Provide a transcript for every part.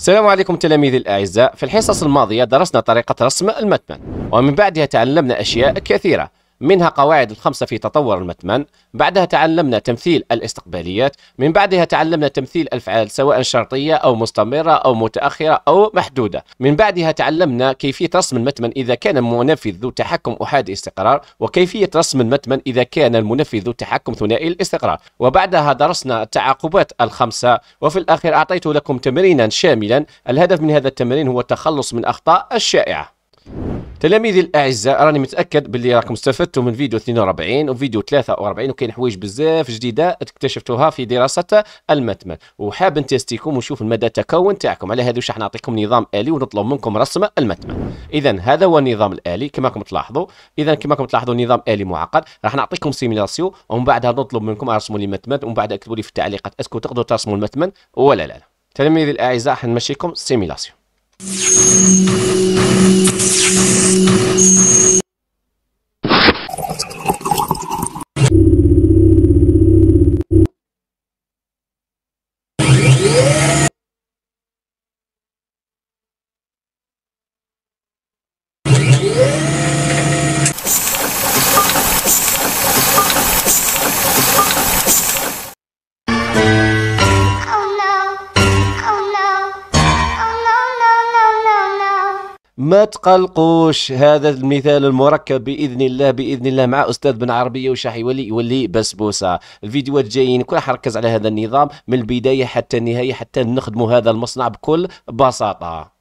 السلام عليكم تلاميذي الأعزاء في الحصص الماضية درسنا طريقة رسم المتمن ومن بعدها تعلمنا أشياء كثيرة منها قواعد الخمسة في تطور المتمن بعدها تعلمنا تمثيل الاستقباليات من بعدها تعلمنا تمثيل الأفعال سواء شرطية أو مستمرة أو متأخرة أو محدودة من بعدها تعلمنا كيفية رسم المتمن إذا كان المنفذ ذو تحكم أحادي استقرار وكيفية رسم المتمن إذا كان المنفذ ذو تحكم ثنائي الاستقرار وبعدها درسنا التعاقبات الخمسة وفي الأخير أعطيت لكم تمرينا شاملا الهدف من هذا التمرين هو التخلص من أخطاء الشائعة تلاميذي الاعزاء راني متاكد باللي راكم استفدتوا من فيديو 42 وفيديو 43 وكاين حوايج بزاف جديده اكتشفتوها في دراسه المتمن وحاب نتيستيكم ونشوف المدى التكون تاعكم على هذا واش راح نعطيكم نظام الي ونطلب منكم رسم المتمن اذا هذا هو النظام الالي كما راكم تلاحظوا اذا كما راكم تلاحظوا نظام الي معقد راح نعطيكم سيميلاسيون ومن بعدها نطلب منكم ارسموا لي متمن ومن بعد اكتبوا لي في التعليقات اسكو تقدروا ترسموا المتمن ولا لا, لا. تلاميذي الاعزاء حنمشيكم سيميلاسيون Música ما تقلقوش هذا المثال المركب باذن الله باذن الله مع استاذ بن عربيه وش راح يولي يولي بسبوسه الفيديوهات جايين كل حركز على هذا النظام من البدايه حتى النهايه حتى نخدموا هذا المصنع بكل بساطه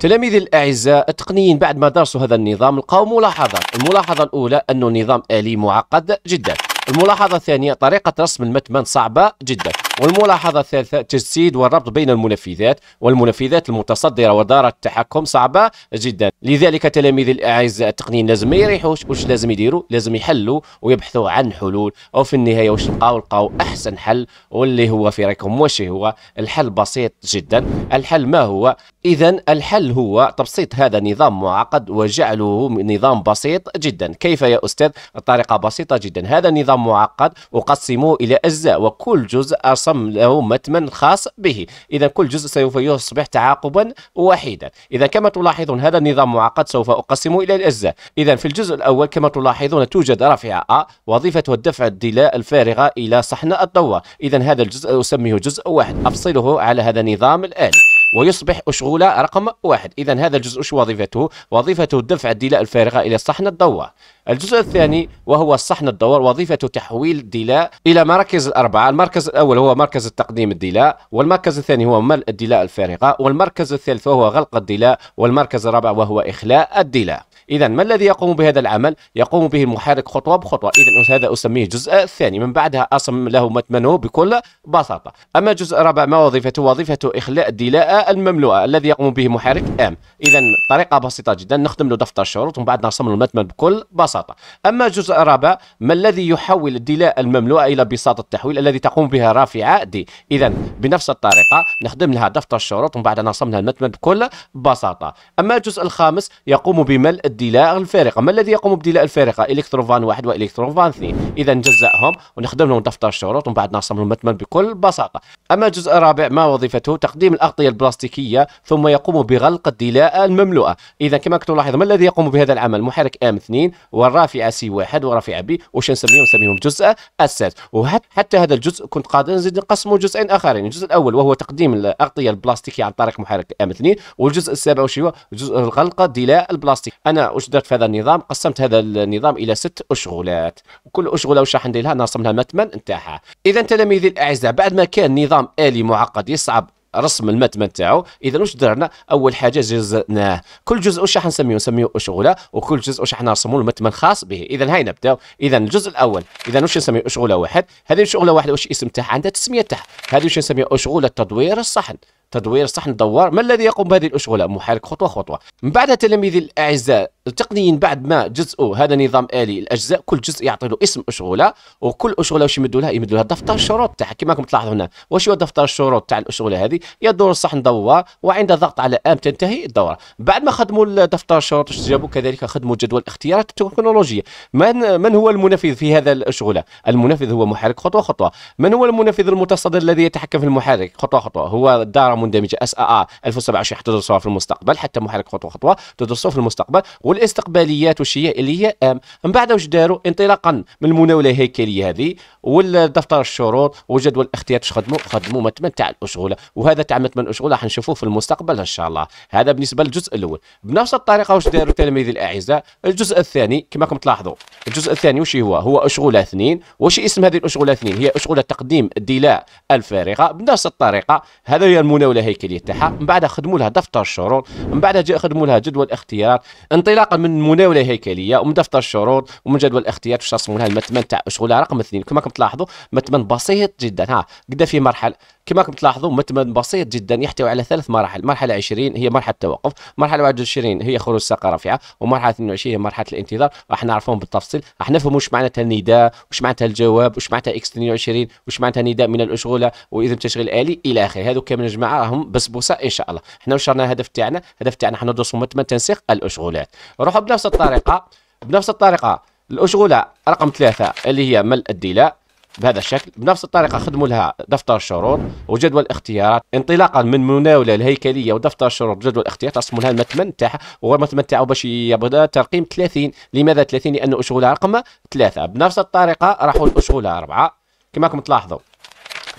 تلاميذ الأعزاء التقنيين بعد ما درسوا هذا النظام لقوا ملاحظات الملاحظة الأولى أنه نظام آلي معقد جدا الملاحظة الثانية طريقة رسم المتمن صعبة جدا والملاحظة الثالثة تجسيد والربط بين المنفذات والمنفذات المتصدرة ودارة التحكم صعبة جدا لذلك تلاميذ الأعزاء التقنيين لازم ما يريحوش واش لازم يديروا لازم يحلوا ويبحثوا عن حلول وفي النهاية واش لقاو لقاو أحسن حل واللي هو في رأيكم واش هو الحل بسيط جدا الحل ما هو إذا الحل هو تبسيط هذا نظام معقد وجعله نظام بسيط جدا كيف يا أستاذ الطريقة بسيطة جدا هذا النظام معقد أقسمه إلى أجزاء وكل جزء خاصة له متمن خاص به إذا كل جزء سوف يصبح تعاقبا واحدا إذا كما تلاحظون هذا النظام معقد سوف أقسمه إلى الأجزاء إذا في الجزء الأول كما تلاحظون توجد رافعة أ وظيفتها الدفع الدلاء الفارغة إلى صحن الضوء إذا هذا الجزء أسميه جزء واحد أفصله على هذا النظام الآلي ويصبح أشغولة رقم واحد إذا هذا الجزء شو وظيفته؟ وظيفته دفع الدلاء الفارغة إلى صحن الضوء الجزء الثاني وهو الصحن الدور وظيفته تحويل الدلاء إلى مراكز الأربعة المركز الأول هو مركز التقديم الدلاء والمركز الثاني هو ملء الدلاء الفارغة والمركز الثالث وهو غلق الدلاء والمركز الرابع وهو إخلاء الدلاء إذا ما الذي يقوم بهذا العمل؟ يقوم به المحرك خطوة بخطوة، إذا هذا أسميه الجزء الثاني، من بعدها أصم له متمنه بكل بساطة. أما الجزء الرابع ما وظيفته؟ وظيفته إخلاء الدلاء المملوءة الذي يقوم به محرك آم. إذا طريقة بسيطة جدا نخدم له دفتر الشروط ومن بعد نرسم له المتمن بكل بساطة. ببساطة أما جزء رابع ما الذي يحول الدلاء المملوءة إلى بساطة التحويل الذي تقوم بها رافعة دي إذا بنفس الطريقة نخدم لها دفتر الشروط ومن بعد نرسم لها المتن بكل بساطة أما الجزء الخامس يقوم بملء الدلاء الفارقة ما الذي يقوم بدلاء الفارقة إلكتروفان واحد وإلكتروفان اثنين إذا نجزأهم ونخدم لهم دفتر الشروط ومن بعد نرسم لهم المتن بكل بساطة أما الجزء الرابع ما وظيفته تقديم الأغطية البلاستيكية ثم يقوم بغلق الدلاء المملوءة إذا كما كنتم تلاحظ ما الذي يقوم بهذا العمل محرك ام 2 و والرافعه سي واحد والرافعه بي واش نسميهم نسميهم جزء السادس وحتى هذا الجزء كنت قادر نزيد نقسمه جزئين اخرين الجزء الاول وهو تقديم الاغطيه البلاستيكيه عن طريق محرك ام 2 والجزء السابع واش هو جزء الغلق دلاء البلاستيك انا واش درت في هذا النظام قسمت هذا النظام الى ست اشغولات وكل اشغوله واش راح ندير لها نرسم لها المثمن نتاعها اذا تلاميذي الاعزاء بعد ما كان نظام الي معقد يصعب رسم المتمن تاعو اذا واش درنا اول حاجه جزناه كل جزء واش راح نسميه نسميه اشغله وكل جزء واش راح نرسموا له متمن خاص به اذا هاي نبداو اذا الجزء الاول اذا واش نسميه اشغله واحد هذه الشغله واحد واش اسم تاعها عندها تسميه تاعها هذه واش نسميه اشغله تدوير الصحن تدوير صحن الدوار ما الذي يقوم بهذه الأشغلة محرك خطوه خطوه من بعد تلاميذي الاعزاء تقنيا بعد ما جزء هذا نظام الي الاجزاء كل جزء يعطي له اسم اشغله وكل اشغله واش يمدوا لها يمدوا لها دفتر الشروط تاعها كما راكم تلاحظوا هنا واش هو دفتر الشروط تاع الاشغله هذه يدور صحن الدوار وعند ضغط على ام تنتهي الدوره بعد ما خدموا دفتر الشروط واش جابوا كذلك خدموا جدول اختيارات التكنولوجيه من من هو المنفذ في هذا الاشغله المنفذ هو محرك خطوه خطوه من هو المنفذ المتصدر الذي يتحكم في المحرك خطوه خطوه هو الدار مندمجه اس ا ا 1027 حتدرسوها في المستقبل حتى محرك خطوه خطوه تدرسوها في المستقبل والاستقباليات واش هي اللي هي ام من بعد واش داروا انطلاقا من المناوله الهيكليه هذه والدفتر الشروط وجدول الاختيار واش خدموا خدموا متمن تاع الاشغوله وهذا تاع متمن راح حنشوفوه في المستقبل ان شاء الله هذا بالنسبه للجزء الاول بنفس الطريقه واش داروا التلاميذ الاعزاء الجزء الثاني كما راكم تلاحظوا الجزء الثاني واش هو هو اشغوله اثنين واش اسم هذه الاشغوله اثنين هي اشغوله تقديم الدلاء الفارغه بنفس الطريقه هذا هي المناوله الدولة هيكليه تاعها من بعدها خدموا لها دفتر الشروط من بعدها جاء خدموا لها جدول اختيار انطلاقا من مناوله هيكليه ومن دفتر الشروط ومن جدول الاختيار باش رسموا لها المتمن تاع شغلها رقم اثنين كما راكم تلاحظوا متمن بسيط جدا ها قدا في مرحله كما راكم تلاحظوا متمن بسيط جدا يحتوي على ثلاث مراحل مرحله 20 هي مرحله التوقف مرحله 21 هي خروج ساقه رافعه ومرحله 22 هي مرحله الانتظار راح نعرفهم بالتفصيل راح نفهموا واش معناتها النداء واش معناتها الجواب واش معناتها اكس 22 واش معناتها نداء من الاشغولة واذا تشغيل الي الى اخره هذو كامل جماعه راهم بسبوسه ان شاء الله حنا واش رانا الهدف تاعنا الهدف تاعنا حنا ندرسوا من تنسيق الاشغالات روحوا بنفس الطريقه بنفس الطريقه الاشغله رقم ثلاثه اللي هي ملء الدلاء بهذا الشكل بنفس الطريقه خدموا لها دفتر الشروط وجدول الاختيارات انطلاقا من مناوله الهيكليه ودفتر الشروط وجدول الاختيارات رسموا لها المثمن تاعها وهو المتمن تاعو باش يبدا ترقيم 30 لماذا 30 لانه اشغلها رقم ثلاثه بنفس الطريقه راحوا الاشغلها اربعه كما راكم تلاحظوا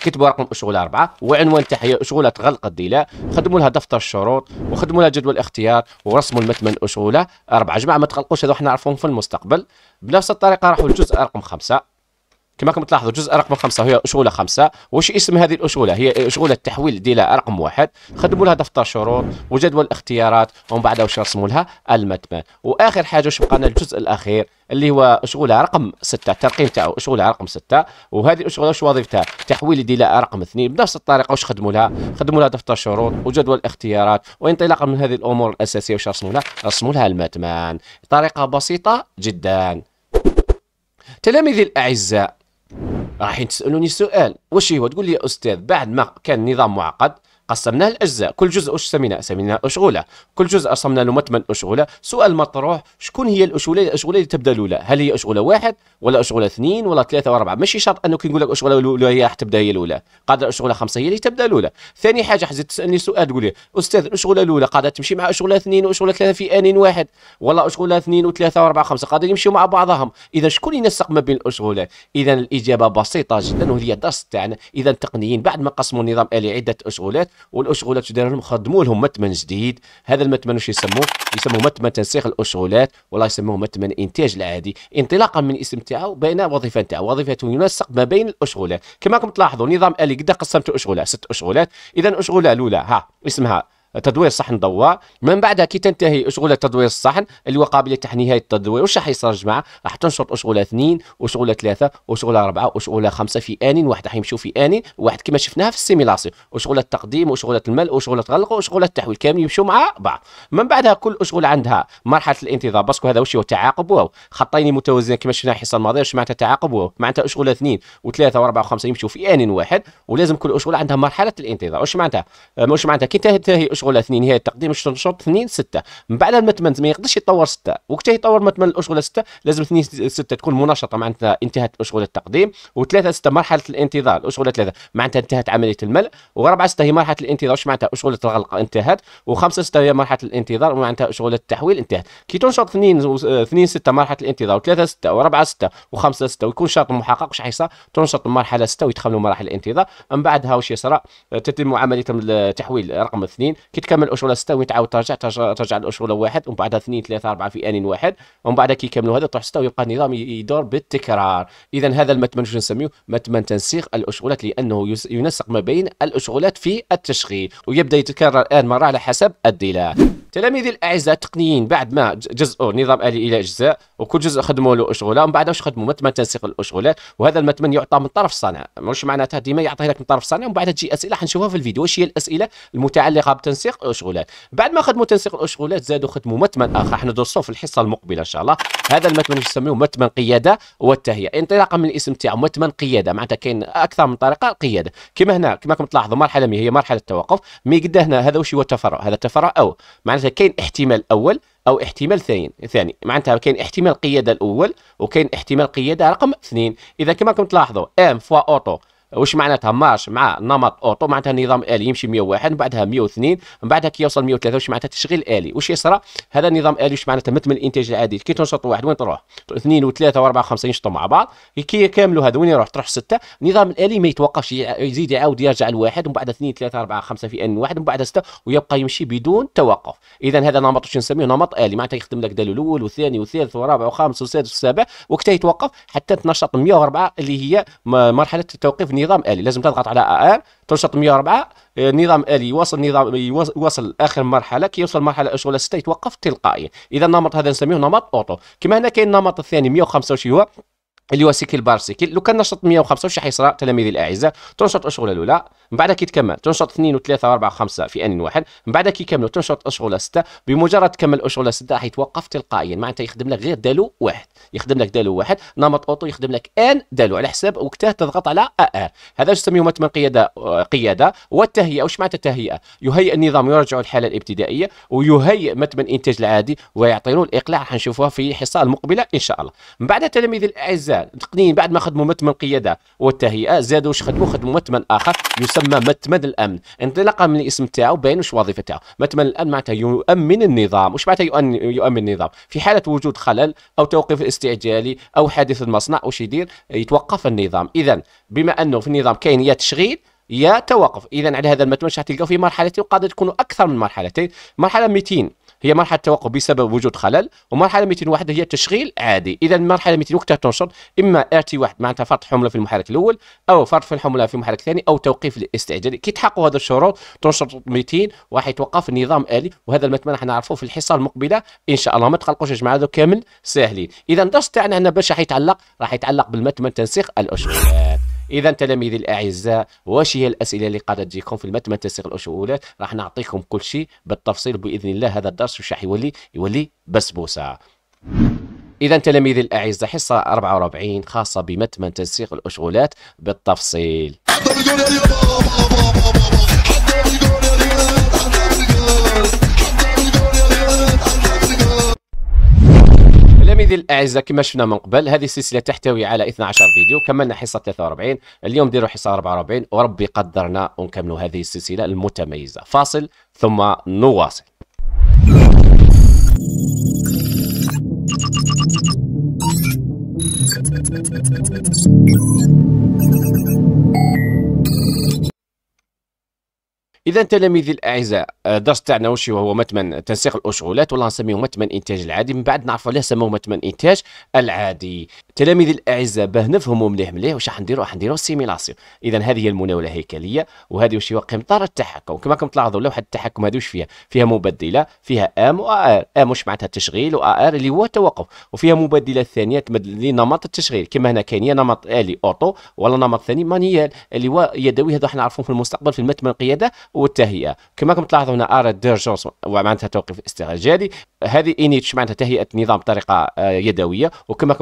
كتبوا رقم اشغال اربعه وعنوان تحيه اشغوله غلق الديله خدموا لها دفتر الشروط وخدموا لها جدول اختيار ورسموا المتمن اشغوله اربعه جماعه ما تقلقوش هذو حنا نعرفوهم في المستقبل بنفس الطريقه راحوا الجزء رقم خمسه كما راكم تلاحظوا الجزء رقم خمسة هي أشغولة خمسة واش اسم هذه الأشغولة هي أشغولة تحويل ديلا رقم واحد خدموا لها دفتر شروط وجدول اختيارات ومن بعد واش رسموا لها المتمان وآخر حاجة واش بقى لنا الجزء الأخير اللي هو أشغولة رقم ستة الترقيم تاعو أشغولة رقم ستة وهذه الأشغولة واش وظيفتها تحويل ديلا رقم اثنين بنفس الطريقة واش خدموا لها خدموا لها دفتر شروط وجدول اختيارات وانطلاقا من هذه الأمور الأساسية واش رسموا لها رسموا لها المتمن طريقة بسيطة جدا تلاميذي الأعزاء راحين تسالوني سؤال واش هو تقول لي يا استاذ بعد ما كان نظام معقد قسمناه الأجزاء كل جزء أش سميناه سميناه اشغوله كل جزء رسمنا له متمن اشغوله سؤال مطروح شكون هي الاشغوله الاشغوله اللي تبدا الاولى هل هي اشغوله واحد ولا اشغوله اثنين ولا ثلاثه واربعه ماشي شرط انه كي نقول لك اشغوله الاولى هي راح تبدا هي الاولى قادر اشغوله خمسه هي اللي تبدا الاولى ثاني حاجه حزت تسالني سؤال تقول لي استاذ الاشغوله الاولى قاعده تمشي مع اشغوله اثنين واشغوله ثلاثه في ان واحد ولا اشغوله اثنين وثلاثه واربعه خمسه قاعدين يمشيوا مع بعضهم اذا شكون ينسق ما بين الأشغولة اذا الاجابه بسيطه جدا وهي درس تاعنا اذا التقنيين بعد ما قسموا النظام الي عده اشغولات والاشغولات شو داير لهم خدموا لهم متمن جديد هذا المتمن واش يسموه يسموه متمن تنسيق الاشغولات ولا يسموه متمن انتاج العادي انطلاقا من اسم تاعو بين وظيفه تاعو وظيفته ينسق ما بين الاشغولات كما راكم تلاحظوا نظام الي قد قسمت الاشغولات ست اشغولات اذا الاشغوله الاولى ها اسمها تدوير الصحن دوار من بعدها كي تنتهي أشغلة تدوير الصحن اللي هو قابلة نهاية التدوير وش راح يصير جماعة راح تنشط أشغلة اثنين أشغلة ثلاثة أشغلة أربعة أشغلة خمسة في آن واحد راح يمشيو في آن واحد كما شفناها في السيميلاسيون أشغلة التقديم وشغلة الملء وشغلة غلق وشغلة التحويل كامل يمشيو مع بعض من بعدها كل أشغلة عندها مرحلة الانتظار باسكو هذا واش هو تعاقب واو خطين متوازيين كما شفنا الحصة الماضية واش معناتها تعاقب واو معناتها أشغلة اثنين وثلاثة وأربعة وخمسة يمشيو في آن واحد ولازم كل أشغلة عندها مرحلة الانتظار واش معناتها واش معناتها كي تنتهي اشغال اثنين نهايه التقديم الشنشط اثنين سته من بعد ما ما يقدرش يطور سته وقت يطور ما تمن سته لازم اثنين سته تكون مناشطه معناتها انتهت اشغال التقديم وثلاثه سته مرحله الانتظار اشغال ثلاثه معناتها انتهت عمليه الملء واربعة سته هي مرحله الانتظار واش معناتها اشغال الغلق انتهت وخمسه سته هي مرحله الانتظار ومعناتها اشغال التحويل انتهت كي تنشط اثنين اثنين سته مرحله الانتظار وثلاثه سته واربعة سته وخمسه سته ويكون شرط محقق واش حيصير تنشط مرحلة سته ويتخلوا مراحل الانتظار من بعدها واش يصرى تتم عمليه التحويل رقم اثنين كي تكمل الاشغال سته وين تعاود ترجع ترجع الاشغله واحد ومن بعدها اثنين ثلاثه اربعه في ان واحد ومن بعدها كي يكملوا هذا تروح سته ويبقى النظام يدور بالتكرار اذا هذا المتمن شنو نسميه متمن تنسيق الاشغالات لانه ينسق ما بين الاشغالات في التشغيل ويبدا يتكرر الان مره على حسب الدلاله تلاميذي الاعزاء التقنيين بعد ما جزءوا نظام الي الى اجزاء وكل جزء خدموا له اشغله ومن بعد واش خدموا متمن تنسيق الاشغولات وهذا المتمن يعطى من طرف الصانع مش معناتها ديما يعطيه لك من طرف الصانع ومن بعد تجي اسئله حنشوفها في الفيديو واش هي الاسئله المتعلقه بتنسيق الاشغولات بعد ما خدموا تنسيق الاشغولات زادوا خدموا متمن اخر حندرسوه في الحصه المقبله ان شاء الله هذا المتمن يسميه متمن قياده والتهيئه انطلاقا من الاسم تاعو متمن قياده معناتها كاين اكثر من طريقه قياده كما هنا كما راكم تلاحظوا مرحله هي مرحله التوقف مي قد هنا هذا واش هو التفرع هذا التفرع او معناتها معناتها كاين احتمال اول او احتمال ثاني ثاني معناتها كاين احتمال قياده الاول وكاين احتمال قياده رقم اثنين اذا كما راكم تلاحظوا ام فوا اوتو واش معناتها مارش مع نمط اوتو معناتها نظام الي يمشي 101 من بعدها 102 من بعدها كي يوصل 103 واش معناتها تشغيل الي واش يصرى هذا النظام الي واش معناتها مثل الانتاج العادي كي تنشط واحد وين تروح اثنين وثلاثه واربعه وخمسه ينشطوا مع بعض كي يكملوا هذا وين يروح تروح سته النظام الالي ما يتوقفش يزيد يعاود يرجع لواحد ومن بعد اثنين ثلاثه اربعه خمسه في ان واحد ومن بعد سته ويبقى يمشي بدون توقف اذا هذا نمط واش نسميه نمط الي معناتها يخدم لك دال الاول والثاني والثالث والرابع والخامس والسادس والسابع وقتها يتوقف حتى تنشط 104 اللي هي مرحله توقيف نظام آلي لازم تضغط على ان تنشط 104 نظام آلي يوصل نظام يوصل آخر مرحلة كي يوصل مرحلة أشغال 6 يتوقف تلقائيا إذا النمط هذا نسميه نمط أوتو كما هنا كاين النمط الثاني 105 هو اللي هو بار البارسيكي لو كان نشط 105 واش حيصرى تلاميذي الاعزاء تنشط الشغله الاولى من بعد كيتكمل تنشط 2 و3 و4 و5 في ان واحد من بعد كيكملوا تنشط اشغله 6 بمجرد تكمل اشغله 6 راح يتوقف تلقائيا معناتها يخدم لك غير دالو واحد يخدم لك دالو واحد نمط اوتو يخدم لك ان دالو على حساب وقتها تضغط على ار هذا يسميه من قياده آه، قياده والتهيئه واش معناتها التهيئه يهيئ النظام يرجع الحاله الابتدائيه ويهيئ متمن الانتاج العادي ويعطي له الاقلاع حنشوفوها في الحصه المقبله ان شاء الله من بعد تلاميذ الاعزاء التقنية بعد ما خدموا متمن القيادة والتهيئة زادوا واش خدموا خدموا متمن آخر يسمى متمن الأمن انطلاقا من الاسم تاعو باين واش وظيفه تاعو متمن الأمن معناتها يؤمن النظام واش معناتها يؤمن النظام في حالة وجود خلل أو توقيف استعجالي أو حادث المصنع واش يدير يتوقف النظام إذا بما أنه في النظام كاين يا تشغيل يا توقف اذا على هذا المتمن راح تلقاو في مرحلتين وقادر تكونوا اكثر من مرحلتين مرحله 200 هي مرحله التوقف بسبب وجود خلل ومرحله 201 هي التشغيل عادي اذا المرحله 200 وقتها تنشط اما rt 1 معناتها فرط حمله في المحرك الاول او فرط في الحمله في المحرك الثاني او توقيف الاستعجالي كي تحققوا هذا الشروط تنشط 200 وراح يتوقف النظام الي وهذا المتمنى راح نعرفوه في الحصه المقبله ان شاء الله ما تقلقوش يا جماعه هذو كامل ساهلين اذا الدرس تاعنا هنا باش راح يتعلق راح يتعلق بالمتمن تنسيق الأشهر اذا تلاميذي الاعزاء واش هي الاسئله اللي قاعده تجيكم في المتمه تنسيق الاشؤولات راح نعطيكم كل شيء بالتفصيل باذن الله هذا الدرس واش راح يولي يولي بسبوسه إذا تلاميذي الأعزاء حصة 44 خاصة بمتمن تنسيق الأشغولات بالتفصيل تلاميذي الاعزاء كما شفنا من قبل هذه السلسله تحتوي على 12 فيديو كملنا حصه 43 اليوم نديروا حصه 44 وربي قدرنا ونكملوا هذه السلسله المتميزه فاصل ثم نواصل اذا تلاميذي الاعزاء الدرس آه، تاعنا واش هو متمن تنسيق الاشغالات ولا نسميه متمن انتاج العادي من بعد نعرفوا علاه سموه متمن انتاج العادي تلاميذي الاعزاء باه نفهموا مليح مليح واش راح نديروا راح نديروا سيميلاسيون اذا هذه هي المناوله الهيكليه وهذه واش هي قمطره التحكم كما راكم تلاحظوا لوحه التحكم هذه واش فيها فيها مبدله فيها ام و ار ام واش معناتها التشغيل و ار اللي هو التوقف وفيها مبدله ثانيه تمد لنمط التشغيل كما هنا كاين نمط الي اوتو ولا نمط ثاني مانيال اللي هو يدوي هذا راح نعرفوه في المستقبل في المتمن القياده والتهيئه كما راكم تلاحظوا هنا ار ديرجونس ومعناتها توقف استعجالي هذه انيتش معناتها تهيئه نظام بطريقه آه، يدويه وكما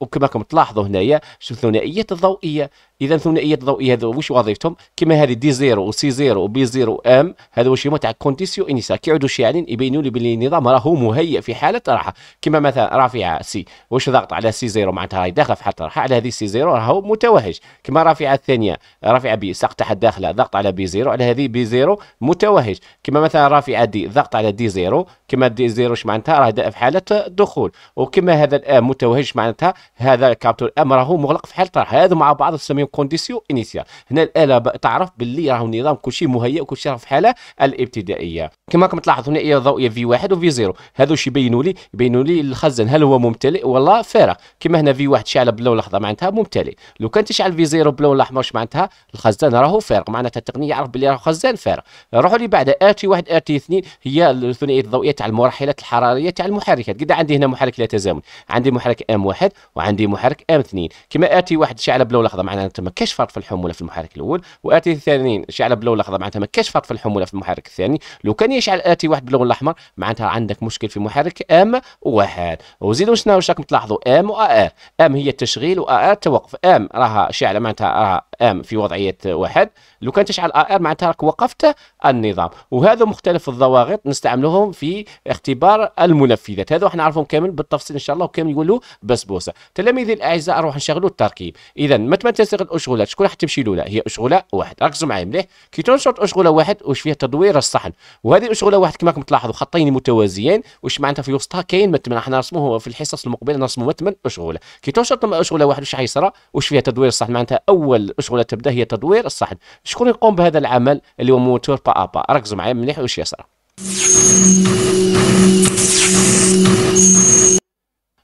وكما راكم تلاحظوا هنايا الثنائيه الضوئيه اذا ثنائيه الضوئيه هذو واش وظيفتهم كما هذه دي زيرو وسي زيرو وبي زيرو ام هذو واش هما تاع كونتيسيو انيسا كيعودوا شي يبينوا لي بلي النظام راهو مهيئ في حاله راحه كما مثلا رافعه سي واش ضغط على سي زيرو معناتها راهي داخله في حاله راحه على هذه سي زيرو راهو متوهج كما رافعه الثانيه رافعه بي ساق تحت داخله ضغط على بي زيرو على هذه بي زيرو متوهج كما مثلا رافعه دي ضغط على دي زيرو كما دي زيرو واش معناتها راه في حاله دخول وكما هذا الام متوهج معناتها هذا كابتور ام راهو مغلق في حاله راحه هذو مع بعض كونديسيون انيسيال هنا الاله تعرف باللي راهو النظام كلشي مهيئ وكلشي راه في حاله الابتدائيه كما راكم تلاحظوا هنا الضوئيه ضوئيه في واحد وفي زيرو هذو شي يبينوا لي يبينوا لي الخزن هل هو ممتلئ ولا فارغ كما هنا في واحد شعل باللون الاخضر معناتها ممتلئ لو كان تشعل في زيرو باللون الاحمر معناتها الخزان راهو فارغ معناتها التقنيه عرف باللي راهو خزان فارغ نروحوا لي بعد ار تي واحد ار تي اثنين هي الثنائيه الضوئيه تاع المراحلات الحراريه تاع المحركات قد عندي هنا محرك لا تزامن عندي محرك ام واحد وعندي محرك ام اثنين كما ار تي واحد شعل باللون الاخضر معناتها معناتها ما كاش فرق في الحموله في المحرك الاول واتي ثانيا شعل باللون الاخضر معناتها ما كاش فرق في الحموله في المحرك الثاني لو كان يشعل اتي واحد باللون الاحمر معناتها عندك مشكل في محرك ام واحد وزيدوا شنو واش راكم تلاحظوا ام و ا ام هي التشغيل و ا التوقف ام راها شعله معناتها راها ام في وضعيه واحد لو كان تشعل ار ار معناتها راك وقفت النظام وهذا مختلف الضواغط نستعملوهم في اختبار المنفذات هذا راح نعرفهم كامل بالتفصيل ان شاء الله وكامل يقولوا بسبوسه تلاميذي الاعزاء نروح نشغلوا التركيب اذا متى تنسيق الاشغالات شكون راح تمشي الاولى هي اشغله واحد ركزوا معايا مليح كي تنشط اشغله واحد واش فيها تدوير الصحن وهذه اشغله واحد كما راكم تلاحظوا خطين متوازيين واش معناتها في وسطها كاين متمن راح نرسموه في الحصص المقبله نرسموا متمن اشغله كي تنشط اشغله واحد واش حيصرى واش فيها تدوير الصحن معناتها اول اشغله شغلة تبدا هي تدوير الصحن شكون يقوم بهذا العمل اللي هو موتور با با ركزوا معايا مليح واش يصرى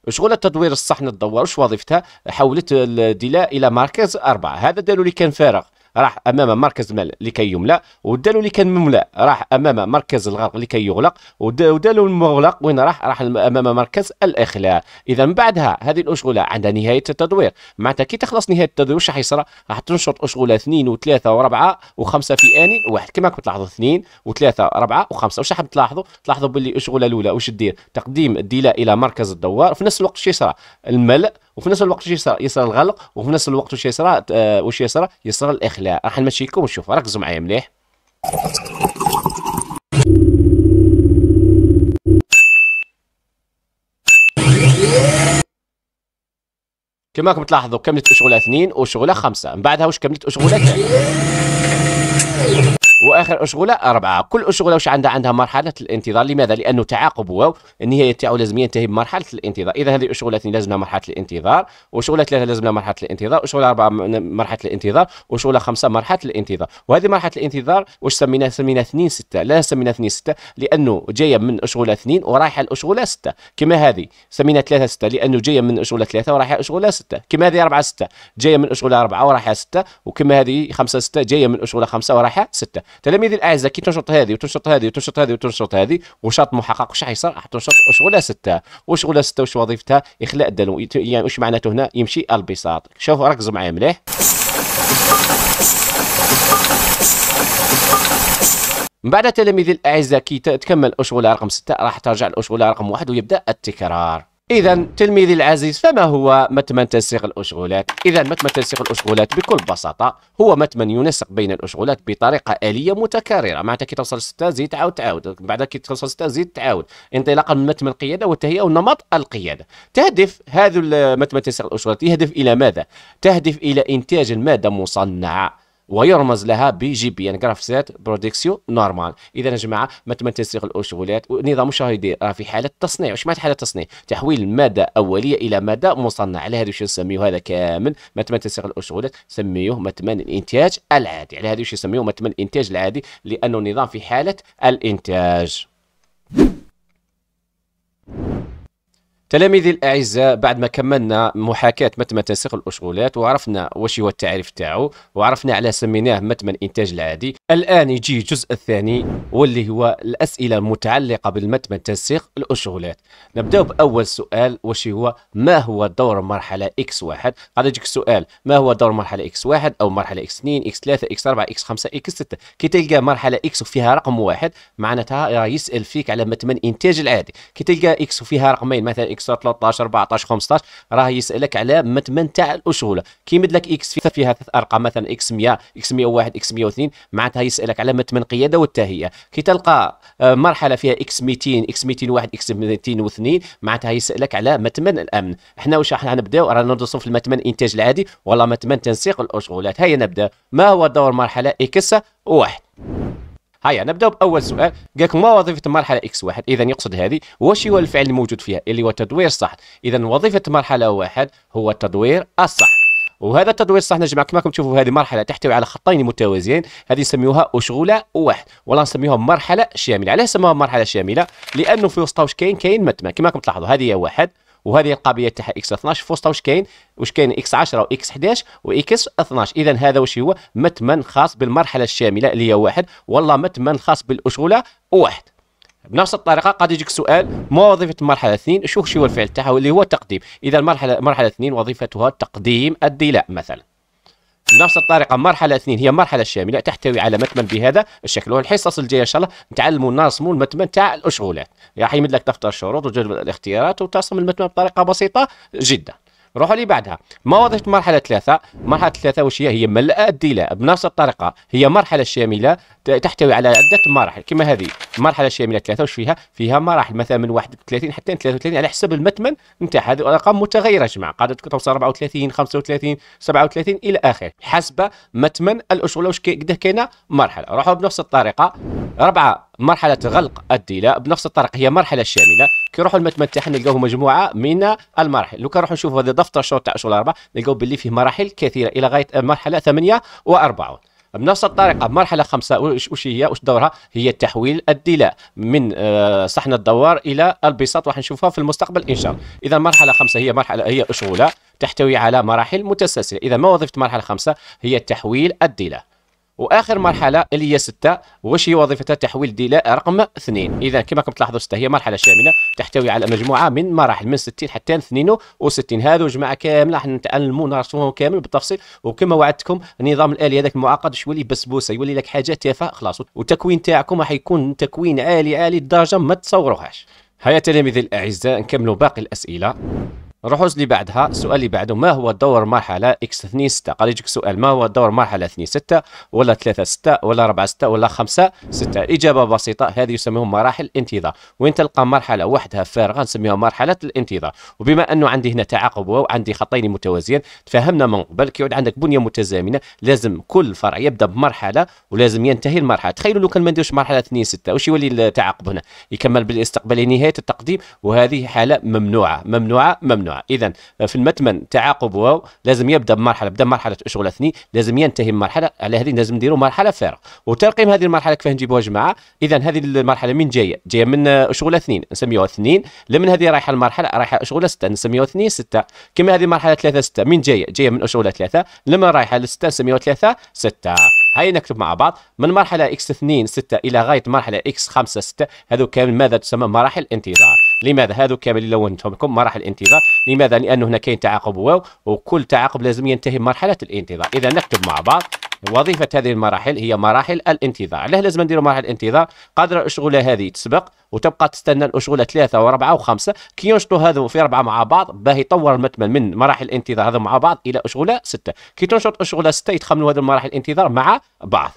شغل تدوير الصحن الدوار واش وظيفتها حولت الدلاء الى مركز اربعه هذا دالو اللي كان فارغ راح امام مركز مال لكي يملا ودالو اللي كان مملا راح امام مركز الغرق لكي يغلق ودالو المغلق وين راح راح امام مركز الاخلاء اذا بعدها هذه الاشغله عندها نهايه التدوير معناتها كي تخلص نهايه التدوير واش راح يصرى راح تنشط اشغله اثنين وثلاثه واربعه وخمسه في ان واحد كما كنت تلاحظوا اثنين وثلاثه اربعه وخمسه واش راح تلاحظوا تلاحظوا باللي الاشغله الاولى واش دير تقديم الديله الى مركز الدوار في نفس الوقت شي صرا الملأ وفي نفس الوقت يصرى يصرى الغلق وفي نفس الوقت واش يصرى آه، واش يصرى يصرى الاخلاء راح نمشيكم لكم ركزوا معايا مليح كما راكم تلاحظوا كملت اشغله اثنين وشغله خمسه من بعدها واش كملت شغله واخر اشغله اربعه كل اشغله واش عندها عندها مرحله الانتظار لماذا لانه تعاقب واو النهايه تاعو لازم ينتهي بمرحله الانتظار اذا هذه اشغلتين لازمها مرحله الانتظار وشغله ثلاثه لازمها مرحله الانتظار وشغله اربعه مرحله الانتظار وشغله خمسه مرحله الانتظار وهذه مرحله الانتظار واش سميناها سميناها اثنين سته لا سميناها اثنين سته لانه جايه من اشغله اثنين ورايحه لاشغله سته كما هذه سميناها ثلاثه سته لانه جايه من اشغله ثلاثه ورايحه لاشغله سته كما هذه اربعه سته جايه من اشغله اربعه ورايحه سته وكما هذه خمسه سته جايه من اشغله خمسه ورايحه سته تلاميذي الاعزاء كي تنشط هذه وتنشط هذه وتنشط هذه وتنشط هذه وشاط محقق وش حيصير راح تنشط وشغل سته وشغل سته وش وظيفتها اخلاء الدلو يعني وش معناته هنا يمشي البساط شوف ركزوا معايا مليح من بعد تلاميذ الاعزاء كي تكمل الاشغال رقم سته راح ترجع الاشغال رقم واحد ويبدا التكرار إذا تلميذي العزيز فما هو متمن تنسيق الأشغالات؟ إذا متمن تنسيق الأشغالات بكل بساطة هو متمن ينسق بين الأشغالات بطريقة آلية متكررة، معناتها كي توصل ستة زيد تعاود تعاود، بعد كي توصل ستة زيد تعاود، انطلاقا من متمن القيادة والتهيئة ونمط القيادة. تهدف هذا متمن تنسيق الأشغالات يهدف إلى ماذا؟ تهدف إلى إنتاج المادة مصنعة ويرمز لها بي جي بي يعني سيت برودكسيو نورمال اذا يا جماعه تم تنسيق الاشغالات ونظام واش راه يدير راه في حاله تصنيع واش معنى حاله تصنيع تحويل ماده اوليه الى ماده مصنعه على هذا الشيء نسميه هذا كامل تم تنسيق الاشغالات سميوه متمن الانتاج العادي على هذا الشيء نسميوه متمن الانتاج العادي لانه النظام في حاله الانتاج تلاميذي الاعزاء بعد ما كملنا محاكاه متمن تنسيق الاشغالات وعرفنا واش هو التعريف تاعو وعرفنا على سميناه متمن الانتاج العادي الان يجي الجزء الثاني واللي هو الاسئله المتعلقه بالمتمن تنسيق الاشغالات نبداو باول سؤال واش هو ما هو دور مرحله اكس واحد غادي يجيك السؤال ما هو دور مرحله اكس واحد او مرحله اكس 2 اكس 3 اكس 4 اكس 5 اكس 6 كي تلقى مرحله اكس وفيها رقم واحد معناتها يسال فيك على متمن الانتاج العادي كي تلقى اكس وفيها رقمين مثلا اكس 13 14 15 راه يسالك على متمن تاع الاشغله كيمد لك اكس فيها, فيها ثلاث ارقام مثلا اكس 100 اكس 101 اكس 102 معناتها يسالك على متمن القياده والتهيئه كي تلقى آه، مرحله فيها اكس 200 اكس 201 اكس 202 معناتها يسالك على متمن الامن حنا واش راح نبداو رانا ندرسوا في المتمن الانتاج العادي ولا متمن تنسيق الاشغالات هيا نبدا ما هو دور مرحله اكس واحد هيا نبداو باول سؤال قال لكم ما وظيفه المرحله اكس واحد اذا يقصد هذه واش هو الفعل الموجود فيها اللي هو تدوير صح اذا وظيفه مرحله واحد هو التدوير الصح وهذا التدوير الصح نجمع كما راكم تشوفوا هذه مرحله تحتوي على خطين متوازيين هذه نسميوها اشغله واحد ولا نسميوها مرحله شامله علاه سموها مرحله شامله لانه في وسطها واش كاين كاين متمه كما راكم تلاحظوا هذه هي واحد وهذه القابليه تاعها اكس 12 في وسطها واش كاين واش كاين اكس 10 واكس 11 واكس 12 اذا هذا واش هو متمن خاص بالمرحله الشامله اللي هي واحد والله متمن خاص بالاشغله واحد بنفس الطريقه قد يجيك سؤال ما وظيفه المرحله 2 شوف شو هو الفعل تاعها اللي هو التقديم اذا المرحله مرحله 2 وظيفتها تقديم الدلاء مثلا بنفس الطريقة مرحلة اثنين هي مرحلة شاملة تحتوي على متمن بهذا الشكل والحصص الجاية إن شاء الله نتعلموا نرسموا المتمن تاع الاشغولات راح يمد لك دفتر الشروط وجدول الاختيارات وترسم المتمن بطريقة بسيطة جدا روحوا لي بعدها ما مواضيع مرحله ثلاثه مرحله ثلاثه وش هي هي ملأ الدلاء بنفس الطريقه هي مرحله شامله تحتوي على عده مراحل كما هذه مرحله شامله ثلاثه وش فيها فيها مراحل مثلا من 31 حتى 33 على حسب المتمن نتاع هذه الارقام متغيره جماعه قاعده توصل 34 35 37 الى اخره حسب متمن الاشغل واش كده كاينه مرحله روحوا بنفس الطريقه ربعة مرحلة غلق الديلة بنفس الطريقة هي مرحلة شاملة كي نروحوا المتمة تاعها نلقاوه مجموعة من المراحل لو كان نروحوا نشوفوا هذا دفتر الشغل تاع شغل أربعة نلقاو باللي فيه مراحل كثيرة إلى غاية المرحلة 48 بنفس الطريقة مرحلة خمسة وش هي وش دورها هي تحويل الدلاء من آه، صحن الدوار إلى البساط راح نشوفها في المستقبل إن شاء الله إذا مرحلة خمسة هي مرحلة هي أشغولة تحتوي على مراحل متسلسلة إذا ما وظيفة مرحلة خمسة هي تحويل الدلاء واخر مرحله اللي هي سته وش هي وظيفتها تحويل دلاء رقم اثنين اذا كما راكم تلاحظوا سته هي مرحله شامله تحتوي على مجموعه من مراحل من 60 حتى 62 هذو جماعه كامله راح نتعلموا نرسموهم كامل بالتفصيل وكما وعدتكم النظام الالي هذاك المعقد واش يولي بسبوسه يولي لك حاجه تافهه خلاص والتكوين تاعكم راح يكون تكوين عالي عالي الدرجه ما تصوروهاش هيا تلاميذي الاعزاء نكملوا باقي الاسئله نروحوا اللي بعدها السؤال اللي بعده ما هو دور مرحله اكس 2 6 قال يجيك سؤال ما هو دور مرحله 2 6 ولا 3 6 ولا 4 6 ولا 5 6 اجابه بسيطه هذه يسميهم مراحل انتظار وين تلقى مرحله وحدها فارغه نسميها مرحله الانتظار وبما انه عندي هنا تعاقب وعندي خطين متوازيين تفهمنا من قبل كيعود عندك بنيه متزامنه لازم كل فرع يبدا بمرحله ولازم ينتهي المرحله تخيلوا لو كان ما نديروش مرحله 2 6 واش يولي التعاقب هنا يكمل بالاستقبال نهايه التقديم وهذه حاله ممنوعه ممنوعه ممنوعه الجماعه اذا في المتمن تعاقب واو لازم يبدا بمرحله بدا مرحله اشغل اثني لازم ينتهي بمرحله على هذه لازم نديروا مرحله فارغ وترقيم هذه المرحله كيف نجيبوها جماعه اذا هذه المرحله من جايه جايه من اشغل اثنين نسميوها اثنين لمن هذه رايحه المرحله رايحه اشغل سته نسميوها اثنين سته كما هذه المرحله ثلاثه سته من جايه جايه من اشغل ثلاثه لمن رايحه لسته نسميوها ثلاثه سته هاي نكتب مع بعض من مرحله اكس 2 6 الى غايه مرحله اكس 5 6 هذو كامل ماذا تسمى مراحل انتظار لماذا هذو كامل اللي لونتهم لكم مراحل الانتظار لماذا لانه هنا كاين تعاقب واو وكل تعاقب لازم ينتهي بمرحله الانتظار اذا نكتب مع بعض وظيفة هذه المراحل هي مراحل الانتظار علاه لازم نديروا مراحل الانتظار قادرة الأشغلة هذه تسبق وتبقى تستنى الأشغلة ثلاثة وأربعة وخمسة كي ينشطوا هذو في أربعة مع بعض باه يطور المتمن من مراحل الانتظار هذو مع بعض إلى أشغلة ستة كي تنشط أشغلة ستة يتخمنوا هذو مراحل الانتظار مع بعض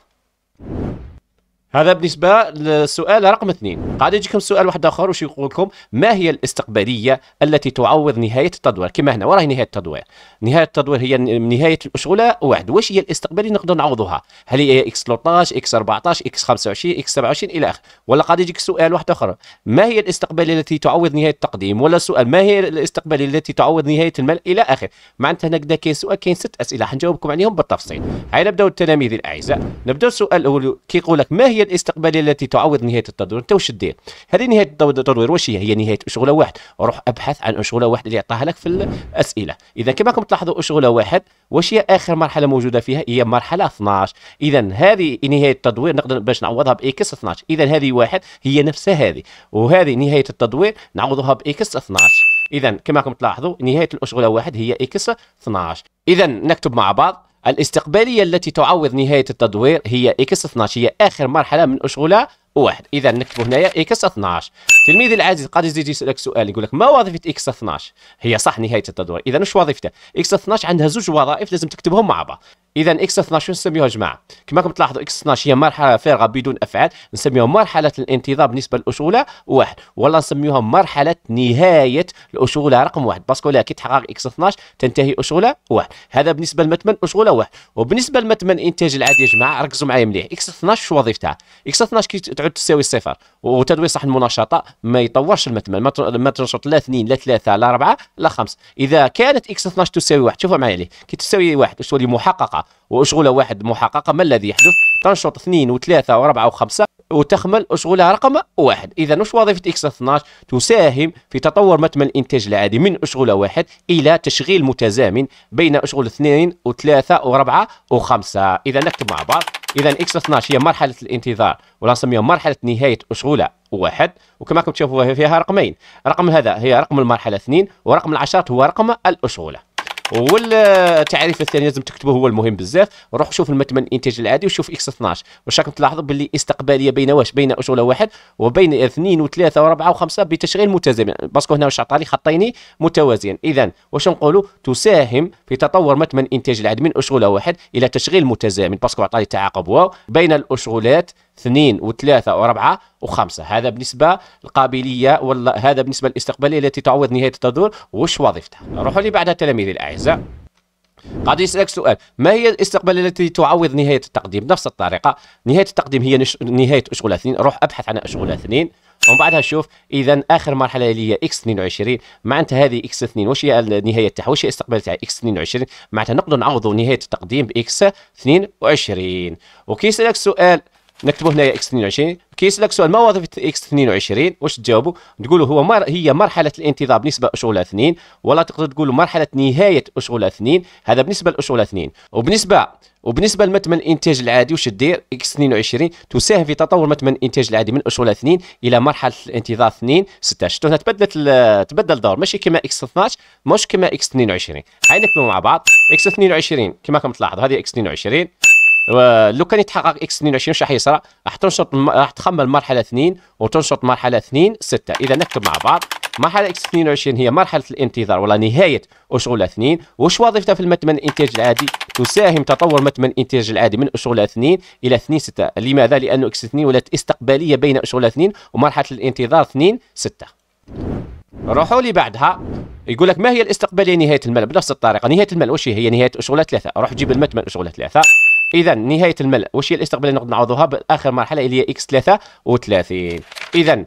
هذا بالنسبة للسؤال رقم اثنين قاعد يجيكم سؤال واحد آخر وش يقول لكم ما هي الاستقبالية التي تعوض نهاية التدوير كما هنا وراه نهاية التدوير نهاية التدوير هي نهاية الأشغلة واحد واش هي الاستقبالية نقدر نعوضها هل هي اكس 13 اكس 14 اكس 25 اكس 27 إلى آخره ولا قاعد يجيك سؤال واحد آخر ما هي الاستقبالية التي تعوض نهاية التقديم ولا سؤال ما هي الاستقبالية التي تعوض نهاية المال إلى آخره معناتها هنا كذا كاين سؤال كاين ست أسئلة حنجاوبكم عليهم بالتفصيل هاي نبداو التلاميذ الأعزاء نبداو السؤال الأول كيقول لك ما هي العمليه الاستقباليه التي تعوض نهايه التدوير انت واش دير هذه نهايه التدوير واش هي هي نهايه اشغله واحد روح ابحث عن اشغله واحد اللي يعطيها لك في الاسئله اذا كما راكم تلاحظوا اشغله واحد واش هي اخر مرحله موجوده فيها هي مرحله 12 اذا هذه نهايه التدوير نقدر باش نعوضها باكس 12 اذا هذه واحد هي نفسها هذه وهذه نهايه التدوير نعوضها باكس 12 اذا كما راكم تلاحظوا نهايه الاشغله واحد هي اكس 12 اذا نكتب مع بعض الاستقبالية التي تعوض نهاية التدوير هي إكس 12 هي آخر مرحلة من أشغلة واحد إذا نكتبوا هنايا إكس 12 تلميذي العزيز قد يزيد يسألك سؤال يقول لك ما وظيفة إكس 12 هي صح نهاية التدوير إذا وش وظيفتها إكس 12 عندها زوج وظائف لازم تكتبهم مع بعض اذا اكس 12 نسميوها جماعه كما راكم تلاحظوا اكس 12 هي مرحله فارغه بدون افعال نسميوها مرحله الانتظار بالنسبه للاشوله واحد ولا نسميوها مرحله نهايه الاشوله رقم واحد باسكو كي تحقق اكس 12 تنتهي اشوله واحد هذا بالنسبه لمتمن اشوله واحد وبالنسبه لمتمن انتاج العادي يا جماعه ركزوا معايا مليح اكس 12 شو وظيفتها اكس 12 كي تعود تساوي صفر وتدوي صح المناشطه ما يطورش المتمن ما تنشط لا اثنين لا ثلاثه لا اربعه لا خمسه اذا كانت اكس 12 تساوي واحد شوفوا معايا ليه كي تساوي واحد الاشوله محققه محققة وأشغلة واحد محققة ما الذي يحدث تنشط اثنين وثلاثة وأربعة وخمسة وتخمل اشغلها رقم واحد إذا وش وظيفة إكس 12 تساهم في تطور متمن الإنتاج العادي من أشغلة واحد إلى تشغيل متزامن بين أشغل اثنين وثلاثة وأربعة وخمسة إذا نكتب مع بعض إذا إكس 12 هي مرحلة الانتظار ولا نسميها مرحلة نهاية أشغلة واحد وكما كنت تشوفوا فيها رقمين رقم هذا هي رقم المرحلة اثنين ورقم العشرات هو رقم الأشغلة والتعريف الثاني لازم تكتبه هو المهم بزاف روح شوف المثمن الانتاج العادي وشوف اكس 12 واش راكم تلاحظوا باللي استقباليه بين واش بين اشغله واحد وبين اثنين وثلاثه واربعه وخمسه بتشغيل متزامن باسكو هنا واش عطاني خطين متوازيين اذا واش نقولوا تساهم في تطور متمن الانتاج العادي من اشغله واحد الى تشغيل متزامن باسكو عطاني تعاقب واو بين الاشغولات اثنين وثلاثة وأربعة وخمسة هذا بالنسبة القابلية ولا هذا بالنسبة الاستقبالية التي تعوض نهاية التدور وش وظيفتها نروحوا لي بعدها تلاميذي الأعزاء قاعد يسألك سؤال ما هي الاستقبال التي تعوض نهاية التقديم نفس الطريقة نهاية التقديم هي نش... نهاية أشغال اثنين روح أبحث عن أشغال اثنين ومن بعدها شوف اذا اخر مرحله اللي هي اكس 22 معناتها هذه اكس 2 واش هي النهايه تاعها واش هي الاستقبال تاع اكس 22 معناتها نقدروا نعوضوا نهايه التقديم باكس 22 وكي يسالك سؤال نكتبوا هنايا اكس 22 كيسالك سؤال ما وظيفه اكس 22 واش تجاوبوا تقولوا هو مر... هي مرحله الانتظار بالنسبه لاشغال اثنين ولا تقدر تقولوا مرحله نهايه اشغال اثنين هذا بالنسبه لاشغال اثنين وبالنسبه وبالنسبه لمتمن الانتاج العادي واش دير اكس 22 تساهم في تطور متمن الانتاج العادي من اشغال اثنين الى مرحله الانتظار اثنين 16 شفتوا هنا تبدلت ل... تبدل الدور ماشي كما اكس 12 مش كما اكس 22 هاي نكملوا مع بعض اكس 22 كما راكم تلاحظوا هذه اكس 22 لو كان يتحقق اكس 22 شحال يصرى راح تنشط راح تخمل مرحله 2 وتنشط مرحله 2 6 اذا نكتب مع بعض مرحله اكس 22 هي مرحله الانتظار ولا نهايه اشغال 2 واش وظيفتها في المتمن الانتاج العادي تساهم تطور متمن الانتاج العادي من اشغال 2 الى 2 6 لماذا لانه اكس 2 ولات استقباليه بين اشغال 2 ومرحله الانتظار 2 6 روحوا لي بعدها يقول لك ما هي الاستقباليه نهايه الملف بنفس الطريقه نهايه الملف واش هي نهايه اشغال 3 روح جيب المتمن اشغال 3 اذا نهايه الملء واش هي الاستقبال اللي نقدر نعوضوها باخر مرحله اللي هي اكس 33 اذا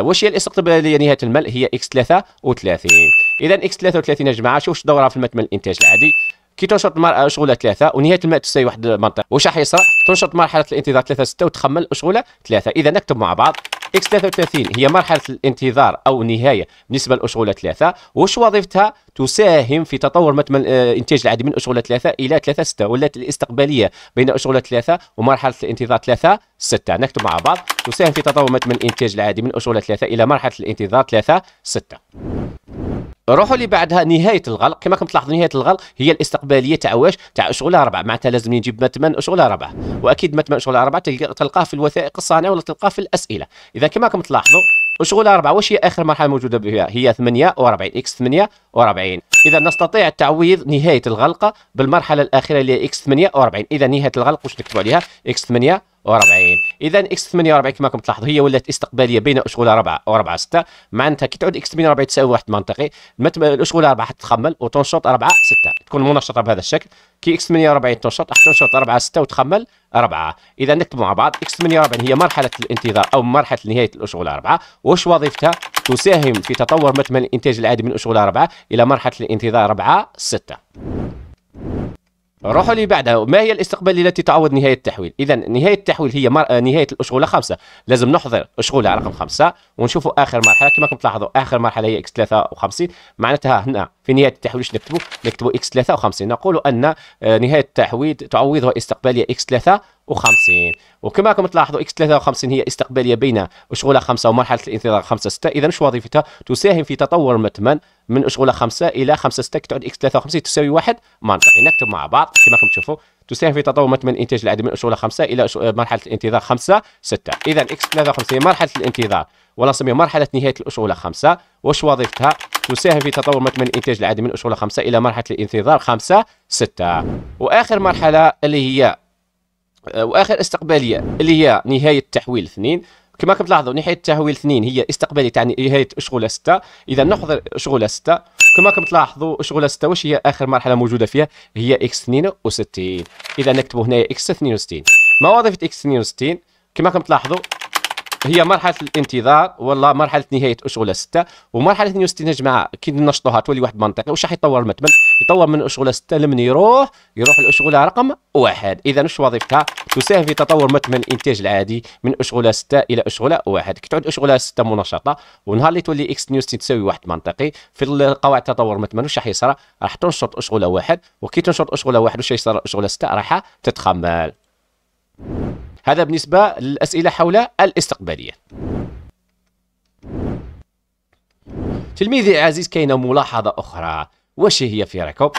واش هي الاستقبال اللي نهايه الملء هي اكس 33 اذا اكس 33 يا جماعه شوف دورها في المكمل الانتاج العادي كي تنشط مر... آه، شغله ثلاثة ونهاية الماء تساوي واحد المنطقة وش راح يصرى؟ تنشط مرحلة الانتظار ثلاثة ستة وتخمل شغلة ثلاثة إذا نكتب مع بعض اكس 33 هي مرحله الانتظار او نهايه بالنسبه لاشغوله ثلاثه وش وظيفتها تساهم في تطور متمن آه، انتاج العادي من اشغوله ثلاثه الى ثلاثه سته ولات الاستقباليه بين اشغوله ثلاثه ومرحله الانتظار ثلاثه سته نكتب مع بعض تساهم في تطور متمن انتاج العادي من اشغوله ثلاثه الى مرحله الانتظار ثلاثه سته روحوا لي بعدها نهايه الغلق كما كنت تلاحظوا نهايه الغلق هي الاستقباليه تاع واش تاع اشغال اربعه معناتها لازم نجيب متمن اشغال اربعه واكيد متمن اشغال اربعه تلقاه في الوثائق الصانعه ولا تلقاه في الاسئله اذا كما كنت تلاحظوا اشغال اربعه واش هي اخر مرحله موجوده بها هي 48 اكس 48 اذا نستطيع تعويض نهايه الغلقه بالمرحله الاخيره اللي هي اكس 48 اذا نهايه الغلق واش نكتبوا عليها اكس 48 48 اذا اكس 48 كما راكم تلاحظوا هي ولات استقباليه بين اشغال 4 و4 6 معناتها كي تعود اكس 48 تساوي واحد منطقي الاشغال 4 حتتخمل وتنشط 4 6 تكون منشطه بهذا الشكل كي اكس 48 تنشط راح تنشط 4 6 وتخمل 4 اذا نكتبوا مع بعض اكس 48 هي مرحله الانتظار او مرحله نهايه الاشغال 4 واش وظيفتها تساهم في تطور متمن الانتاج العادي من اشغال 4 الى مرحله الانتظار 4 6 روحوا لي بعدها ما هي الاستقبالية التي تعوض نهاية التحويل إذا نهاية التحويل هي مر... آه، نهاية الأشغولة خمسة لازم نحضر أشغولة رقم خمسة ونشوفوا آخر مرحلة كما كنت تلاحظوا آخر مرحلة هي إكس 53 معناتها هنا في نهاية التحويل ايش نكتبوا؟ نكتبوا إكس 53 نقول أن آه، نهاية التحويل تعوضها استقبالية إكس 3 وكما راكم تلاحظوا اكس 53 هي استقباليه بين اشغوله 5 ومرحله الانتظار 5 6 اذا شو وظيفتها تساهم في تطور متمن من اشغوله 5 الى 5 6 تعد اكس 53 تساوي واحد منطقي نكتب مع بعض كما راكم تشوفوا تساهم في تطور متمن انتاج العدد من اشغوله 5 الى آه، مرحله الانتظار 5 6 اذا اكس 53 مرحله الانتظار ونسميها مرحله نهايه الاشغوله 5 وش وظيفتها تساهم في تطور متمن انتاج العدد من اشغوله 5 الى مرحله الانتظار 5 6 واخر مرحله اللي هي آه، واخر استقباليه اللي هي نهايه تحويل اثنين كما كنت لاحظوا نهايه تحويل اثنين هي استقبالي تاع يعني نهايه اشغله سته اذا نحضر اشغله سته كما كنت لاحظوا اشغله سته واش هي اخر مرحله موجوده فيها هي اكس 62 اذا نكتبوا هنا اكس 62 ما وظيفه اكس 62 كما كنت لاحظوا هي مرحله الانتظار ولا مرحله نهايه اشغله سته ومرحله يا جماعه كي نشطوها تولي واحد المنطقه واش راح يطور المتمن؟ يطور من اشغله سته لمن يروح يروح الاشغله رقم واحد اذا واش وظيفتها تساهم في تطور متمن الانتاج العادي من اشغله سته الى اشغله واحد كي تعود اشغله سته منشطه ونهار اللي تولي اكس نيوستين تساوي واحد منطقي في القواعد تطور متمن واش راح يصرى راح تنشط اشغله واحد وكي تنشط اشغله واحد واش يصرى اشغله سته راح تتخمل هذا بالنسبة للأسئلة حول الاستقبالية تلميذي العزيز كاينة ملاحظة أخرى وش هي في ركوب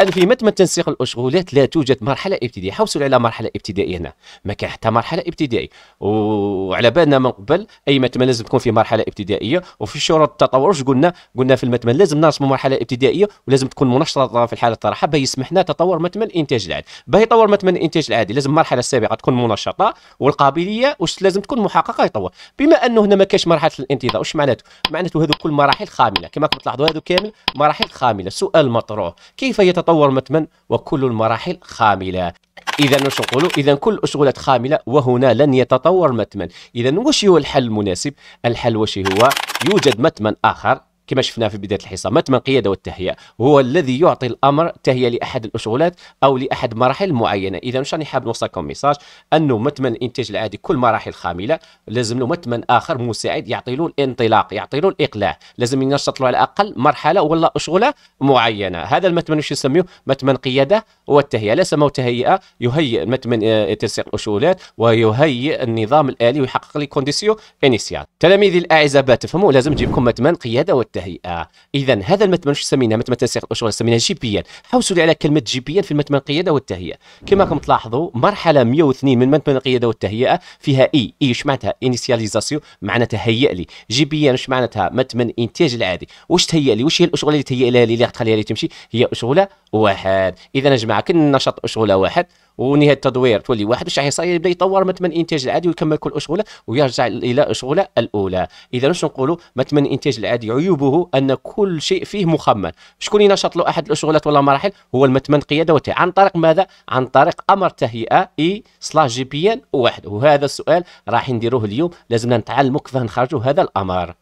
ان في متم تنسيق الاشغولات لا توجد مرحله ابتدائيه حوصل على مرحله ابتدائيه هنا ما كان حتى مرحله ابتدائيه وعلى بالنا من قبل اي متم لازم تكون في مرحله ابتدائيه وفي شروط التطور واش قلنا قلنا في المتم لازم نرسموا مرحله ابتدائيه ولازم تكون منشطه في الحاله الطرحه يسمح يسمحنا تطور متم الانتاج العادي باش يطور متم الانتاج العادي لازم المرحله السابقه تكون منشطه والقابليه واش لازم تكون محققه يطور بما انه هنا ما كاش مرحله الانتظار واش معناته معناته هذو كل مراحل خامله كما كنت تلاحظوا هذو كامل مراحل خامله سؤال مطروح كيف يتطور تطور متمن وكل المراحل خامله اذا واش نقولوا اذا كل الاشغالات خامله وهنا لن يتطور متمن اذا واش هو الحل المناسب الحل واش هو يوجد متمن اخر كما شفناه في بدايه الحصه متم قيادة والتهيئه هو الذي يعطي الامر تهيئه لاحد الاشغالات او لاحد مراحل معينه اذا واش راني حاب نوصلكم ميساج انه متمن الانتاج العادي كل مراحل خامله لازم له متمن اخر مساعد يعطي له الانطلاق يعطي له الاقلاع لازم ينشط له على الاقل مرحله ولا اشغله معينه هذا المتمن واش يسميه متمن قياده والتهيئه لا سموه تهيئه يهيئ متمن آه، تنسيق الاشغالات ويهيئ النظام الالي ويحقق لي كونديسيو انيسيال تلاميذي الاعزاء تفهموا لازم تجيبكم متمن قياده والتهيئة. التهيئه اذا هذا المتمن شو سميناه متمن الاشغال سميناه جي بي ان حوسوا لي على كلمه جي بي ان في المتمن القياده والتهيئه كما راكم تلاحظوا مرحله 102 من متمن القياده والتهيئه فيها اي اي ايش معناتها انيسياليزاسيون معناتها هيئ لي جي بي ان ايش معناتها متمن انتاج العادي واش تهيئ لي واش هي الاشغال اللي تهيئ لي اللي تخليها لي تمشي هي اشغاله واحد اذا يا جماعه كل نشاط اشغاله واحد ونهايه التدوير تولي واحد واش يصير يبدا يطور مثلا الانتاج العادي ويكمل كل اشغله ويرجع الى اشغله الاولى اذا واش نقولوا مثلا الانتاج العادي عيوبه ان كل شيء فيه مخمل شكون ينشط له احد الشغلات ولا مراحل هو المتمن قياده وتي عن طريق ماذا عن طريق امر تهيئه اي سلاش جي بي ان واحد وهذا السؤال راح نديروه اليوم لازمنا نتعلموا كيفاه نخرجوا هذا الامر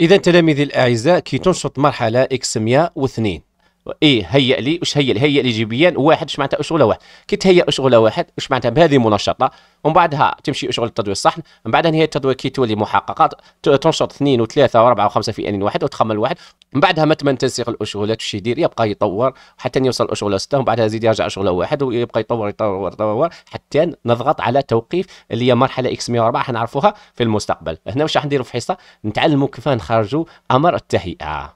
اذا تلاميذي الاعزاء كي تنشط مرحله اكس 102 ايه هيئ لي واش هيئ لي هيئ لي جيبيا واحد اش معناتها شغله واحد كي تهيئ شغله واحد واش معناتها بهذه منشطه ومن بعدها تمشي شغل التدوير الصحن من بعدها نهايه التدوير كي تولي محققات تنشط اثنين وثلاثه واربعه وخمسه في ان واحد وتخمل واحد من بعدها متمن تنسيق الاشغالات واش يدير يبقى يطور حتى يوصل الاشغال سته ومن بعدها يزيد يرجع شغله واحد ويبقى يطور يطور يطور حتى نضغط على توقيف اللي هي مرحله اكس 104 حنعرفوها في المستقبل هنا واش راح نديروا في حصه نتعلموا كيف نخرجوا امر التهيئه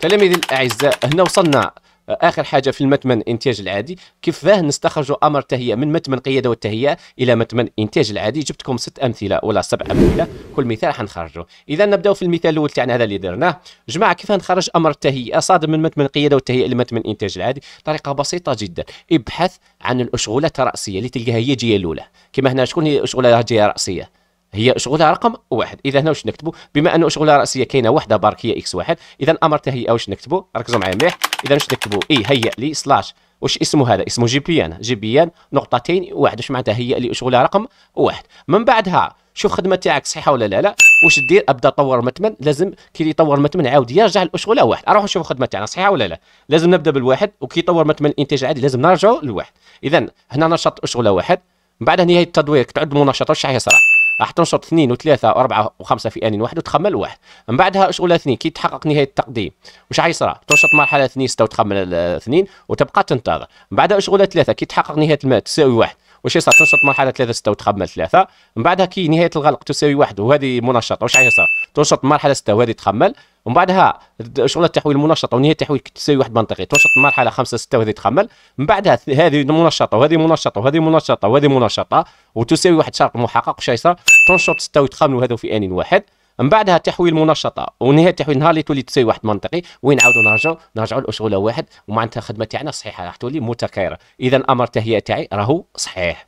تلاميذي الاعزاء هنا وصلنا آه، اخر حاجه في المتمن انتاج العادي كيفاه نستخرجوا امر تهيئه من متمن قياده والتهيئه الى متمن انتاج العادي جبت لكم ست امثله ولا سبع امثله كل مثال حنخرجوا اذا نبداو في المثال الاول تاعنا هذا اللي درناه جماعه كيف نخرج امر التهيئه صادم من متمن قياده والتهيئه الى متمن انتاج العادي طريقه بسيطه جدا ابحث عن الاشغولات الراسيه اللي تلقاها هي جهه الاولى كما هنا شكون هي الاشغولات الجهه الراسيه هي شغلها رقم واحد اذا هنا واش نكتبوا بما انه شغلها راسيه كاينه وحده بارك هي اكس واحد اذا امر تهيئه واش نكتبوا ركزوا معايا مليح اذا واش نكتبوا اي هيئ لي سلاش واش اسمه هذا اسمه جي بي ان جي بي ان نقطتين واحد واش معناتها هيئ لي شغلها رقم واحد من بعدها شوف الخدمه تاعك صحيحه ولا لا لا واش دير ابدا طور متمن لازم كي يطور متمن عاود يرجع الاشغله واحد اروح نشوف الخدمه تاعنا صحيحه ولا لا لازم نبدا بالواحد وكي يطور متمن الانتاج عادي لازم نرجعوا للواحد اذا هنا نشط اشغله واحد من بعد نهايه التدوير تعد مناشطه واش راح يصرى راح تنشط اثنين وثلاثه واربعه وخمسه في ان واحد وتخمل واحد من بعدها شغل اثنين كي تحقق نهايه التقديم وش حيصرى تنشط مرحله اثنين سته وتخمل اثنين وتبقى تنتظر من بعدها شغل ثلاثه كي تحقق نهايه الماء تساوي واحد واش يصير تنشط مرحله ثلاثه سته وتخمل ثلاثه من بعدها كي نهايه الغلق تساوي واحد وهذه منشطه واش حيصير تنشط مرحله سته وهذه تخمل ومن بعدها شغل التحويل المنشطه ونهايه التحويل تساوي واحد منطقي تنشط المرحله 5 6 وهذه تخمل من بعدها هذه منشطه وهذه منشطه وهذه منشطه وهذه منشطه وتساوي واحد شرط محقق وش صار تنشط 6 وتخمل وهذا في ان واحد من بعدها تحويل منشطه ونهايه تحويل نهار اللي تولي تساوي واحد منطقي وين نعاودوا نرجعوا نرجعوا لشغل واحد ومعناتها الخدمه تاعنا صحيحه راح تولي متكرره اذا الامر التهيئه تاعي راهو صحيح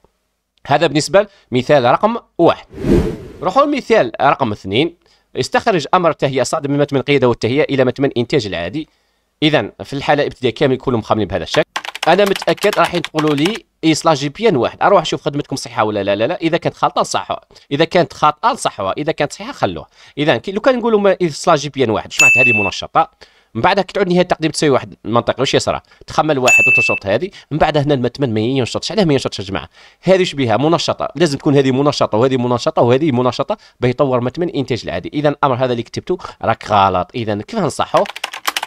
هذا بالنسبه لمثال رقم واحد نروحوا لمثال رقم اثنين استخرج امر التهيئه صادم من متمن القياده والتهيئه الى متمن انتاج العادي اذا في الحاله الابتدائيه كامل يكونوا مخاملين بهذا الشكل انا متاكد راح تقولوا لي سلاش جي بي ان واحد اروح اشوف خدمتكم صحيحه ولا لا لا لا اذا كانت خاطئه صحوها اذا كانت خاطئه صحوها اذا كانت صحيحه خلوها اذا لو كان نقولوا سلاش جي بي ان واحد اش معناتها هذه منشطه من بعدها كي تعود نهايه التقديم تسوي واحد المنطقه واش يصرى تخمل واحد وتنشط هذه من بعدها هنا المتمن ما ينشطش علاه ما ينشطش يا جماعه هذه شبيها بها منشطه لازم تكون هذه منشطه وهذه منشطه وهذه منشطه باش يطور متمن انتاج العادي اذا الامر هذا اللي كتبته راك غلط اذا كيف نصحوه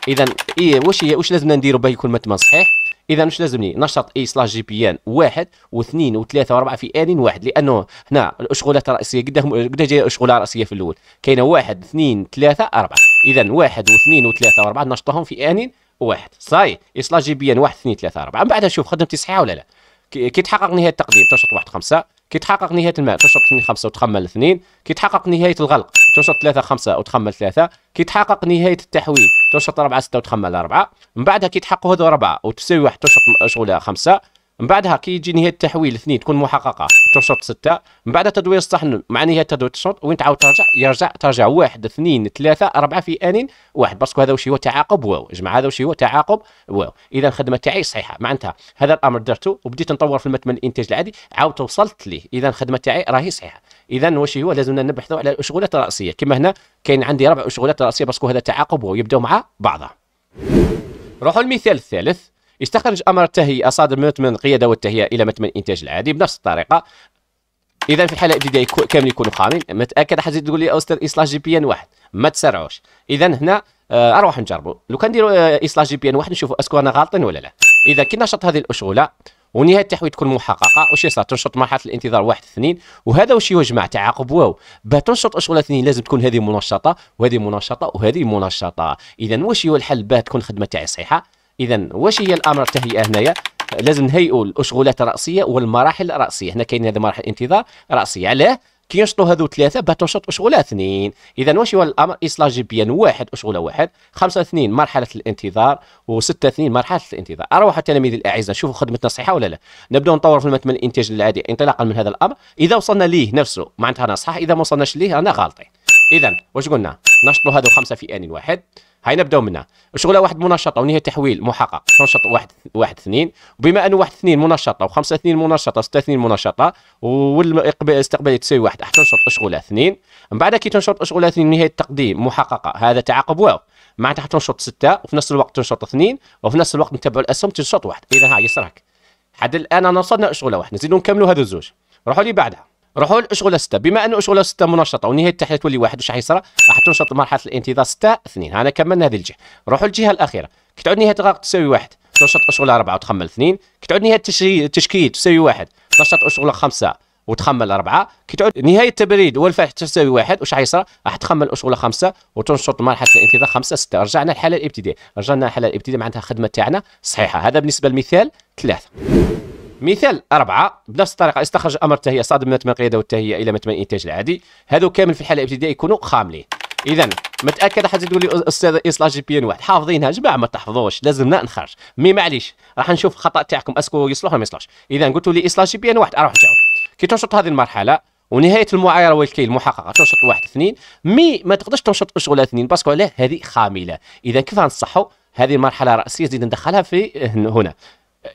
اذا إيه واش هي واش لازمنا نديروا باش يكون متمن صحيح اذا واش لازمني نشط اي سلاش جي بي ان واحد واثنين وثلاثه واربعه في ان واحد لانه هنا الاشغالات الرئيسيه قدام قدام جايه اشغاله رئيسيه في الاول كاينه واحد اثنين ثلاثه اربعه اذا واحد واثنين وثلاثه واربعه نشطهم في ان واحد صاي جي بي ان واحد اثنين ثلاثه اربعه من بعد نشوف خدمتي صحيحه ولا لا كي تحقق نهايه التقديم تنشط واحد خمسه كي تحقق نهايه الماء تنشط اثنين خمسه وتخمل اثنين كي تحقق نهايه الغلق تنشط ثلاثه خمسه وتخمل ثلاثه كي تحقق نهايه التحويل تنشط اربعه سته وتخمل اربعه من بعدها كي تحققوا هذو اربعه وتساوي واحد تنشط شغلها خمسه من بعدها كي يجي نهايه التحويل اثنين تكون محققه ترشط سته من بعد التدوير الصحن مع نهايه تدوير الشوط وين تعاود ترجع يرجع ترجع واحد اثنين ثلاثه اربعه في ان واحد باسكو هذا واش هو تعاقب واو جماعه هذا واش هو تعاقب واو اذا الخدمه تاعي صحيحه معناتها هذا الامر درته وبديت نطور في المتمن الانتاج العادي عاود وصلت ليه اذا الخدمه تاعي راهي صحيحه اذا واش هو لازمنا نبحثوا على الاشغالات الرأسية كما هنا كاين عندي ربع اشغالات رأسية باسكو هذا تعاقب واو يبداو مع بعضها روحوا المثال الثالث يستخرج أمر التهيئة صادر من متمم القيادة والتهيئة إلى متمن الإنتاج العادي بنفس الطريقة اذا في الحاله الابتدائيه كامل يكونوا خامين متاكد حتى تقول لي اوستر اصلاح جي بي ان واحد ما تسرعوش اذا هنا آه، اروح نجربوا لو كان نديروا آه، اصلاح جي بي ان واحد نشوفوا اسكو انا غالطين ولا لا اذا كي نشط هذه الاشغله ونهايه التحويل تكون محققه واش يصير تنشط مرحله الانتظار واحد اثنين وهذا واش جماعه تعاقب واو باه تنشط اشغله اثنين لازم تكون هذه منشطه وهذه منشطه وهذه منشطه اذا واش هو الحل باه تكون خدمه تاعي صحيحه اذا واش هي الامر التهيئه هنايا لازم نهيئوا الاشغالات الراسيه والمراحل الراسيه هنا كاين هذه مراحل انتظار راسيه علاه كي ينشطوا هذو ثلاثه باه تنشط اشغوله اثنين اذا واش هو الامر اصلاح بيان واحد اشغوله واحد خمسه اثنين مرحله الانتظار وسته اثنين مرحله الانتظار اروح التلاميذ الاعزاء شوفوا خدمتنا صحيحه ولا لا نبداو نطور في المتمن الانتاج العادي انطلاقا من هذا الامر اذا وصلنا ليه نفسه معناتها انا صح اذا ما وصلناش ليه انا غالطين اذا واش قلنا نشطوا هذو خمسه في ان واحد هاي نبداو منها شغله واحد منشطه ونهايه تحويل محقق تنشط واحد واحد اثنين وبما ان واحد اثنين منشطه وخمسه اثنين منشطه سته اثنين منشطه والاستقبال تساوي واحد راح تنشط اشغال اثنين من بعد كي تنشط اشغال اثنين نهايه التقديم محققه هذا تعاقب واو معناتها تنشط سته وفي نفس الوقت تنشط اثنين وفي نفس الوقت نتبع الاسهم تنشط واحد اذا ها يسرك حد الان انا وصلنا اشغله واحد نزيدو نكملوا هذو الزوج روحوا لي بعدها روحوا لاشغل 6 بما انه اشغل 6 منشطه ونهايه التحليل تولي واحد واش حيصرى راح تنشط مرحله الانتظار 6 2 انا كملنا هذه الجهه روحوا للجهه الاخيره كي تعود نهايه الغرق تساوي واحد تنشط اشغال 4 وتخمل 2 كي تعود نهايه التشكيل تساوي واحد تنشط اشغال 5 وتخمل أربعة كي تعود نهاية التبريد والفتح تساوي واحد واش حيصرى راح تخمل أشغلة خمسة وتنشط مرحلة الانتظار خمسة ستة رجعنا للحالة الابتدائية رجعنا للحالة الابتدائية معناتها الخدمة تاعنا صحيحة هذا بالنسبة للمثال ثلاثة مثال أربعة بنفس الطريقة استخرج أمر التهيئة صادم من القيادة والتهيئة إلى متمن الإنتاج العادي هذو كامل في الحالة الابتدائية يكونوا خاملين إذا متأكد حتى تقول لي أستاذ إصلاح جي بي إن واحد حافظينها جماعة ما تحفظوش لازمنا نخرج مي معليش راح نشوف الخطأ تاعكم أسكو يصلح ولا ما يصلحش إذا قلت لي إصلاح جي بي إن واحد أروح نجاوب كي تنشط هذه المرحلة ونهايه المعايره والكيل المحققه تنشط واحد اثنين مي ما تقدرش تنشط اشغال اثنين باسكو علاه هذه خامله اذا كيف غنصحوا هذه المرحله الرئيسيه زيد ندخلها في هنا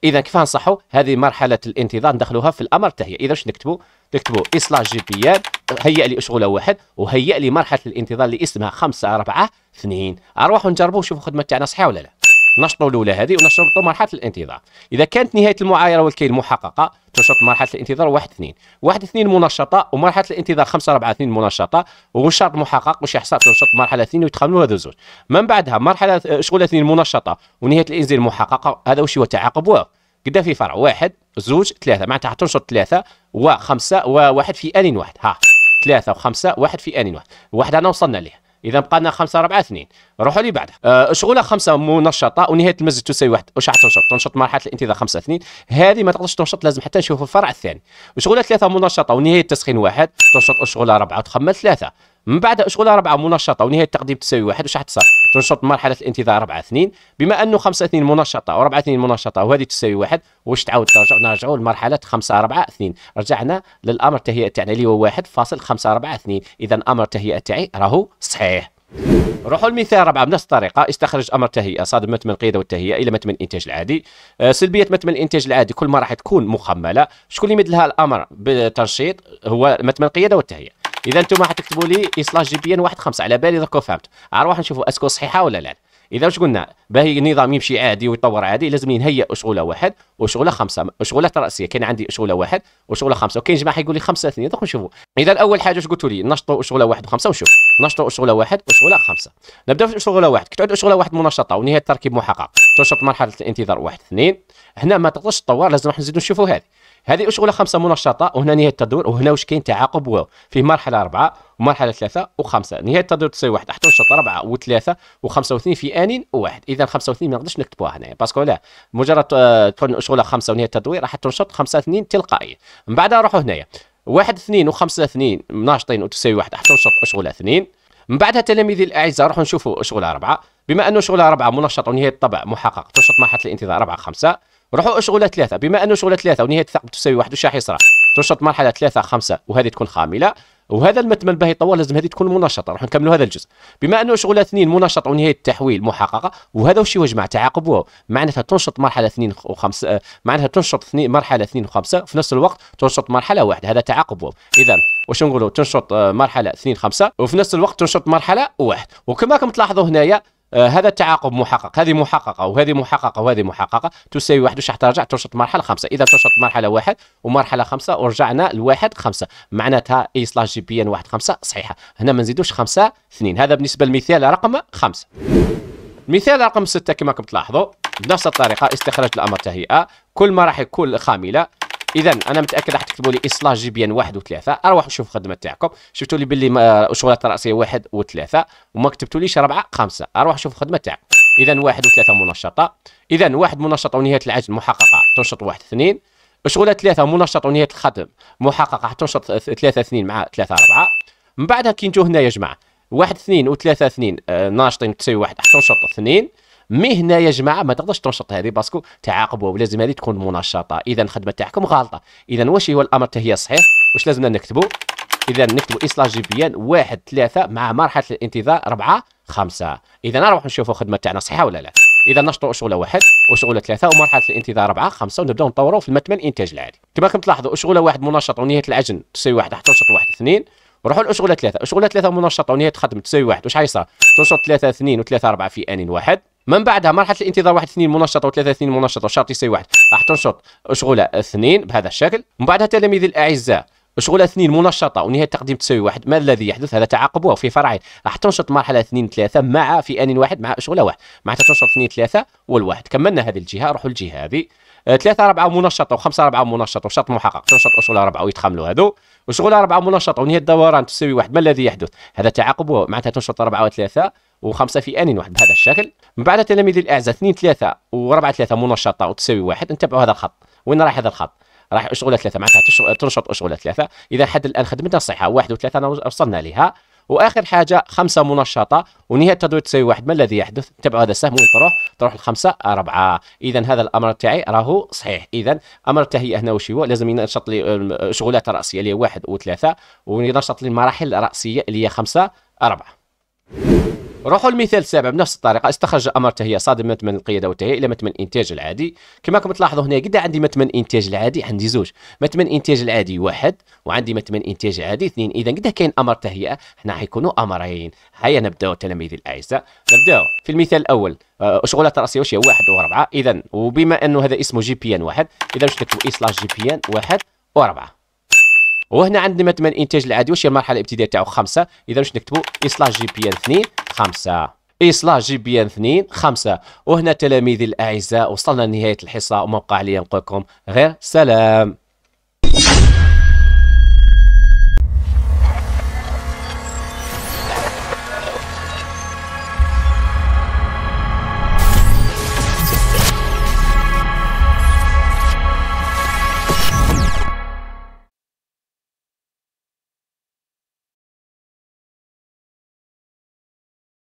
اذا كيف نصحوا هذه مرحله الانتظار ندخلوها في الامر التهيئه اذا واش نكتبوا نكتبوا اصلاح جي بي ال هيئ لي اشغوله واحد وهيئ لي مرحله الانتظار اللي اسمها 5 4 2 اروحوا نجربوا ونشوفوا الخدمه تاعنا صحيحه ولا لا نشطوا الاولى هذه ونشطوا مرحله الانتظار اذا كانت نهايه المعايره والكيل محققه تنشط مرحله الانتظار واحد اثنين واحد اثنين منشطه ومرحله الانتظار خمسه اربعه اثنين منشطه ونشاط محقق واش يحصل تنشط مرحله اثنين ويتخاملوا هذو زوج من بعدها مرحله آه، شغل اثنين منشطه ونهايه الانزيل محققه هذا واش هو تعاقب واو قدا في فرع واحد زوج ثلاثه معناتها تنشط ثلاثه وخمسه وواحد في ان واحد ها ثلاثه وخمسه واحد في ان واحد واحد انا وصلنا ليه اذا بقى لنا 5 4 2 روحوا لي بعدها أه، شغله خمسه منشطه ونهايه المزج تساوي واحد واش راح تنشط تنشط مرحله الانتظار 5 2 هذه ما تقدرش تنشط لازم حتى نشوف الفرع الثاني شغوله ثلاثه منشطه ونهايه التسخين واحد تنشط شغله اربعه وتخمل ثلاثه من بعد شغله اربعه منشطه ونهايه التقديم تساوي واحد واش راح تصير تنشط مرحله الانتظار 4 سنين بما انه خمسه سنين منشطه و4 سنين منشطه وهذه تساوي واحد واش تعاود ترجع نرجعوا لمرحله خمسه 4 سنين رجعنا للامر التهيئه تاعنا اللي هو واحد فاصل خمسه 4 سنين اذا امر التهيئه تاعي راهو صحيح روحوا المثال ربعة بنفس الطريقة استخرج أمر تهيئة صادم متمن القيادة والتهيئة إلى متمن الإنتاج العادي آه، سلبية متمن الإنتاج العادي كل ما راح تكون مخملة شكون اللي مد لها الأمر بالتنشيط هو متمن القيادة والتهيئة اذا انتم حتكتبوا لي اي سلاش جي بي ان 1.5 على بالي دركو فهمت اروح نشوفوا اسكو صحيحه ولا لا اذا واش قلنا باهي النظام يمشي عادي ويتطور عادي لازم نهيئ اشغوله واحد وشغوله خمسه شغلات راسيه كاين عندي اشغوله واحد وشغوله خمسه وكاين جماعه يقول لي خمسه اثنين دوك نشوفوا اذا اول حاجه واش قلتوا لي نشطوا اشغوله واحد وخمسه ونشوف نشطوا اشغوله واحد وشغوله خمسه نبدا في اشغوله واحد كتعود اشغوله واحد منشطه ونهايه التركيب محقق تنشط مرحله الانتظار واحد اثنين هنا ما تقدرش تطور لازم نزيدوا نشوفوا هذه هذه أشغلة خمسة منشطة وهنا نهاية التدوير وهنا واش كاين تعاقب واو في مرحلة أربعة ومرحلة ثلاثة وخمسة نهاية التدوير تصير واحد حتى نشط أربعة وثلاثة وخمسة واثنين في آن واحد إذا خمسة واثنين ما نقدرش نكتبوها هنايا باسكو لا مجرد آه، تكون أشغلة خمسة ونهاية التدوير راح تنشط خمسة اثنين تلقائيا من بعدها نروحوا هنايا واحد اثنين وخمسة اثنين ناشطين وتساوي واحد راح تنشط أشغلة اثنين من بعدها تلاميذي الأعزاء نروحوا نشوفوا أشغلة أربعة بما أنه شغلة أربعة منشط ونهاية الطبع محقق تنشط مرحلة الانتظار أربعة خمسة روحوا اشغلة ثلاثة بما أنه شغلة ثلاثة ونهاية الثقب تساوي واحد وش راح يصرى تنشط مرحلة ثلاثة خمسة وهذه تكون خاملة وهذا المتمن باهي طوال لازم هذه تكون منشطه راح نكملوا هذا الجزء بما انه شغله اثنين منشطة ونهايه التحويل محققه وهذا وش يوجد تعاقب واو معناتها تنشط مرحله اثنين وخمسه آه، معناتها تنشط اثنين مرحله اثنين وخمسه في نفس الوقت تنشط مرحله واحده هذا تعاقب واو اذا واش نقولوا تنشط آه، مرحله اثنين خمسه وفي نفس الوقت تنشط مرحله واحد وكما راكم تلاحظوا هنايا آه، هذا التعاقب محقق هذه محققه وهذه محققه وهذه محققه تساوي واحد وش ترجع تشرط مرحله خمسه اذا تشرط مرحله واحد ومرحله خمسه ورجعنا لواحد خمسه معناتها اي سلاش جي بي ان واحد خمسه صحيحه هنا ما نزيدوش خمسه اثنين هذا بالنسبه للمثال رقم خمسه مثال رقم سته كما راكم تلاحظوا بنفس الطريقه استخراج الامر تهيئه كل ما راح يكون خامله اذا انا متاكد راح تكتبوا لي اصلاح جي بي ان واحد وثلاثه اروح نشوف الخدمه تاعكم شفتوا لي باللي شغلات راسيه واحد وثلاثه وما كتبتوليش اربعه خمسه اروح نشوف الخدمه تاعكم اذا واحد وثلاثه منشطه اذا واحد منشطه ونهايه العجل محققه تنشط واحد اثنين شغله ثلاثه منشطه ونهايه الخدم محققه تنشط ثلاثه اثنين مع ثلاثه اربعه من بعدها كي نجو هنا يا جماعه واحد اثنين وثلاثه اثنين آه، ناشطين تساوي واحد راح تنشط اثنين مي هنا يا جماعه ما تقدرش تنشط هذه باسكو تعاقبوا ولازم هذه تكون منشطه اذا الخدمه تاعكم غالطه اذا واش هو الامر هي صحيح واش لازمنا نكتبوا اذا نكتبوا اصلاح إن واحد ثلاثه مع مرحله الانتظار اربعه خمسه اذا نروح نشوفوا الخدمه تاعنا صحيحه ولا لا اذا نشطوا شغله واحد وشغله ثلاثه ومرحله الانتظار اربعه خمسه ونبداو نطوروا في المتمن الانتاج العادي كما كنت تلاحظوا شغله واحد منشط ونهايه العجن تساوي واحد 11 واحد اثنين روحوا لاشغله ثلاثه اشغله ثلاثه منشطه ونهايه خدم تساوي واحد واش حيصير تنشط ثلاثه اثنين وثلاثه اربعه في ان واحد من بعدها مرحله الانتظار واحد اثنين منشطه وثلاثه اثنين منشطه وشرط يساوي واحد راح تنشط اشغله اثنين بهذا الشكل من بعدها تلاميذي الاعزاء اشغله اثنين منشطه ونهايه التقديم تساوي واحد ما الذي يحدث هذا تعاقب وفي فرعين راح تنشط مرحله اثنين ثلاثه مع في ان واحد مع اشغله واحد معناتها تنشط اثنين ثلاثه والواحد كملنا هذه الجهه روحوا للجهه هذه آه، ثلاثة أربعة منشطة وخمسة أربعة منشطة وشرط محقق تنشط أشغلة أربعة ويتخاملوا هذو وشغل أربعة منشطة ونهاية الدوران تساوي واحد ما الذي يحدث هذا تعاقب معناتها تنشط أربعة وثلاثة وخمسة في آن واحد بهذا الشكل من بعد تلاميذ الأعزاء اثنين ثلاثة وأربعة ثلاثة منشطة وتساوي واحد نتبعوا هذا الخط وين راح هذا الخط راح أشغلة ثلاثة معناتها تنشط أشغلة ثلاثة إذا حد الآن خدمتنا الصحة واحد وثلاثة وصلنا لها واخر حاجه خمسه منشطه ونهايه التدوير تساوي واحد ما الذي يحدث تبع هذا السهم وين تروح تروح الخمسه اربعه اذا هذا الامر تاعي راهو صحيح اذا امر التهيئه هنا وش هو لازم ينشط لي آه، شغلات راسيه اللي هي واحد وثلاثه وينشط لي المراحل الراسيه اللي هي خمسه اربعه روحوا المثال السابع بنفس الطريقه استخرج امر هي صادم من القياده والتهيئه الى متمن الانتاج العادي كما راكم تلاحظوا هنا قد عندي متمن الانتاج العادي عندي زوج متمن الانتاج العادي واحد وعندي متمن الانتاج العادي اثنين اذا قد كاين امر تهيئه حنا حيكونوا امرين هيا نبداو تلاميذي الاعزاء نبداو في المثال الاول آه، شغلات راسيه واش هي واحد وربعه اذا وبما انه هذا اسمه جي بي ان واحد اذا واش إي سلاش جي بي ان واحد وربعه وهنا عندنا مثلا الانتاج العادي واش هي المرحله الابتدائيه تاعو خمسه اذا واش نكتبوا اصلاح جي بي ان 2 خمسه اصلاح جي بي ان 2 خمسه وهنا تلاميذي الاعزاء وصلنا لنهايه الحصه وما بقى عليا نقول لكم غير سلام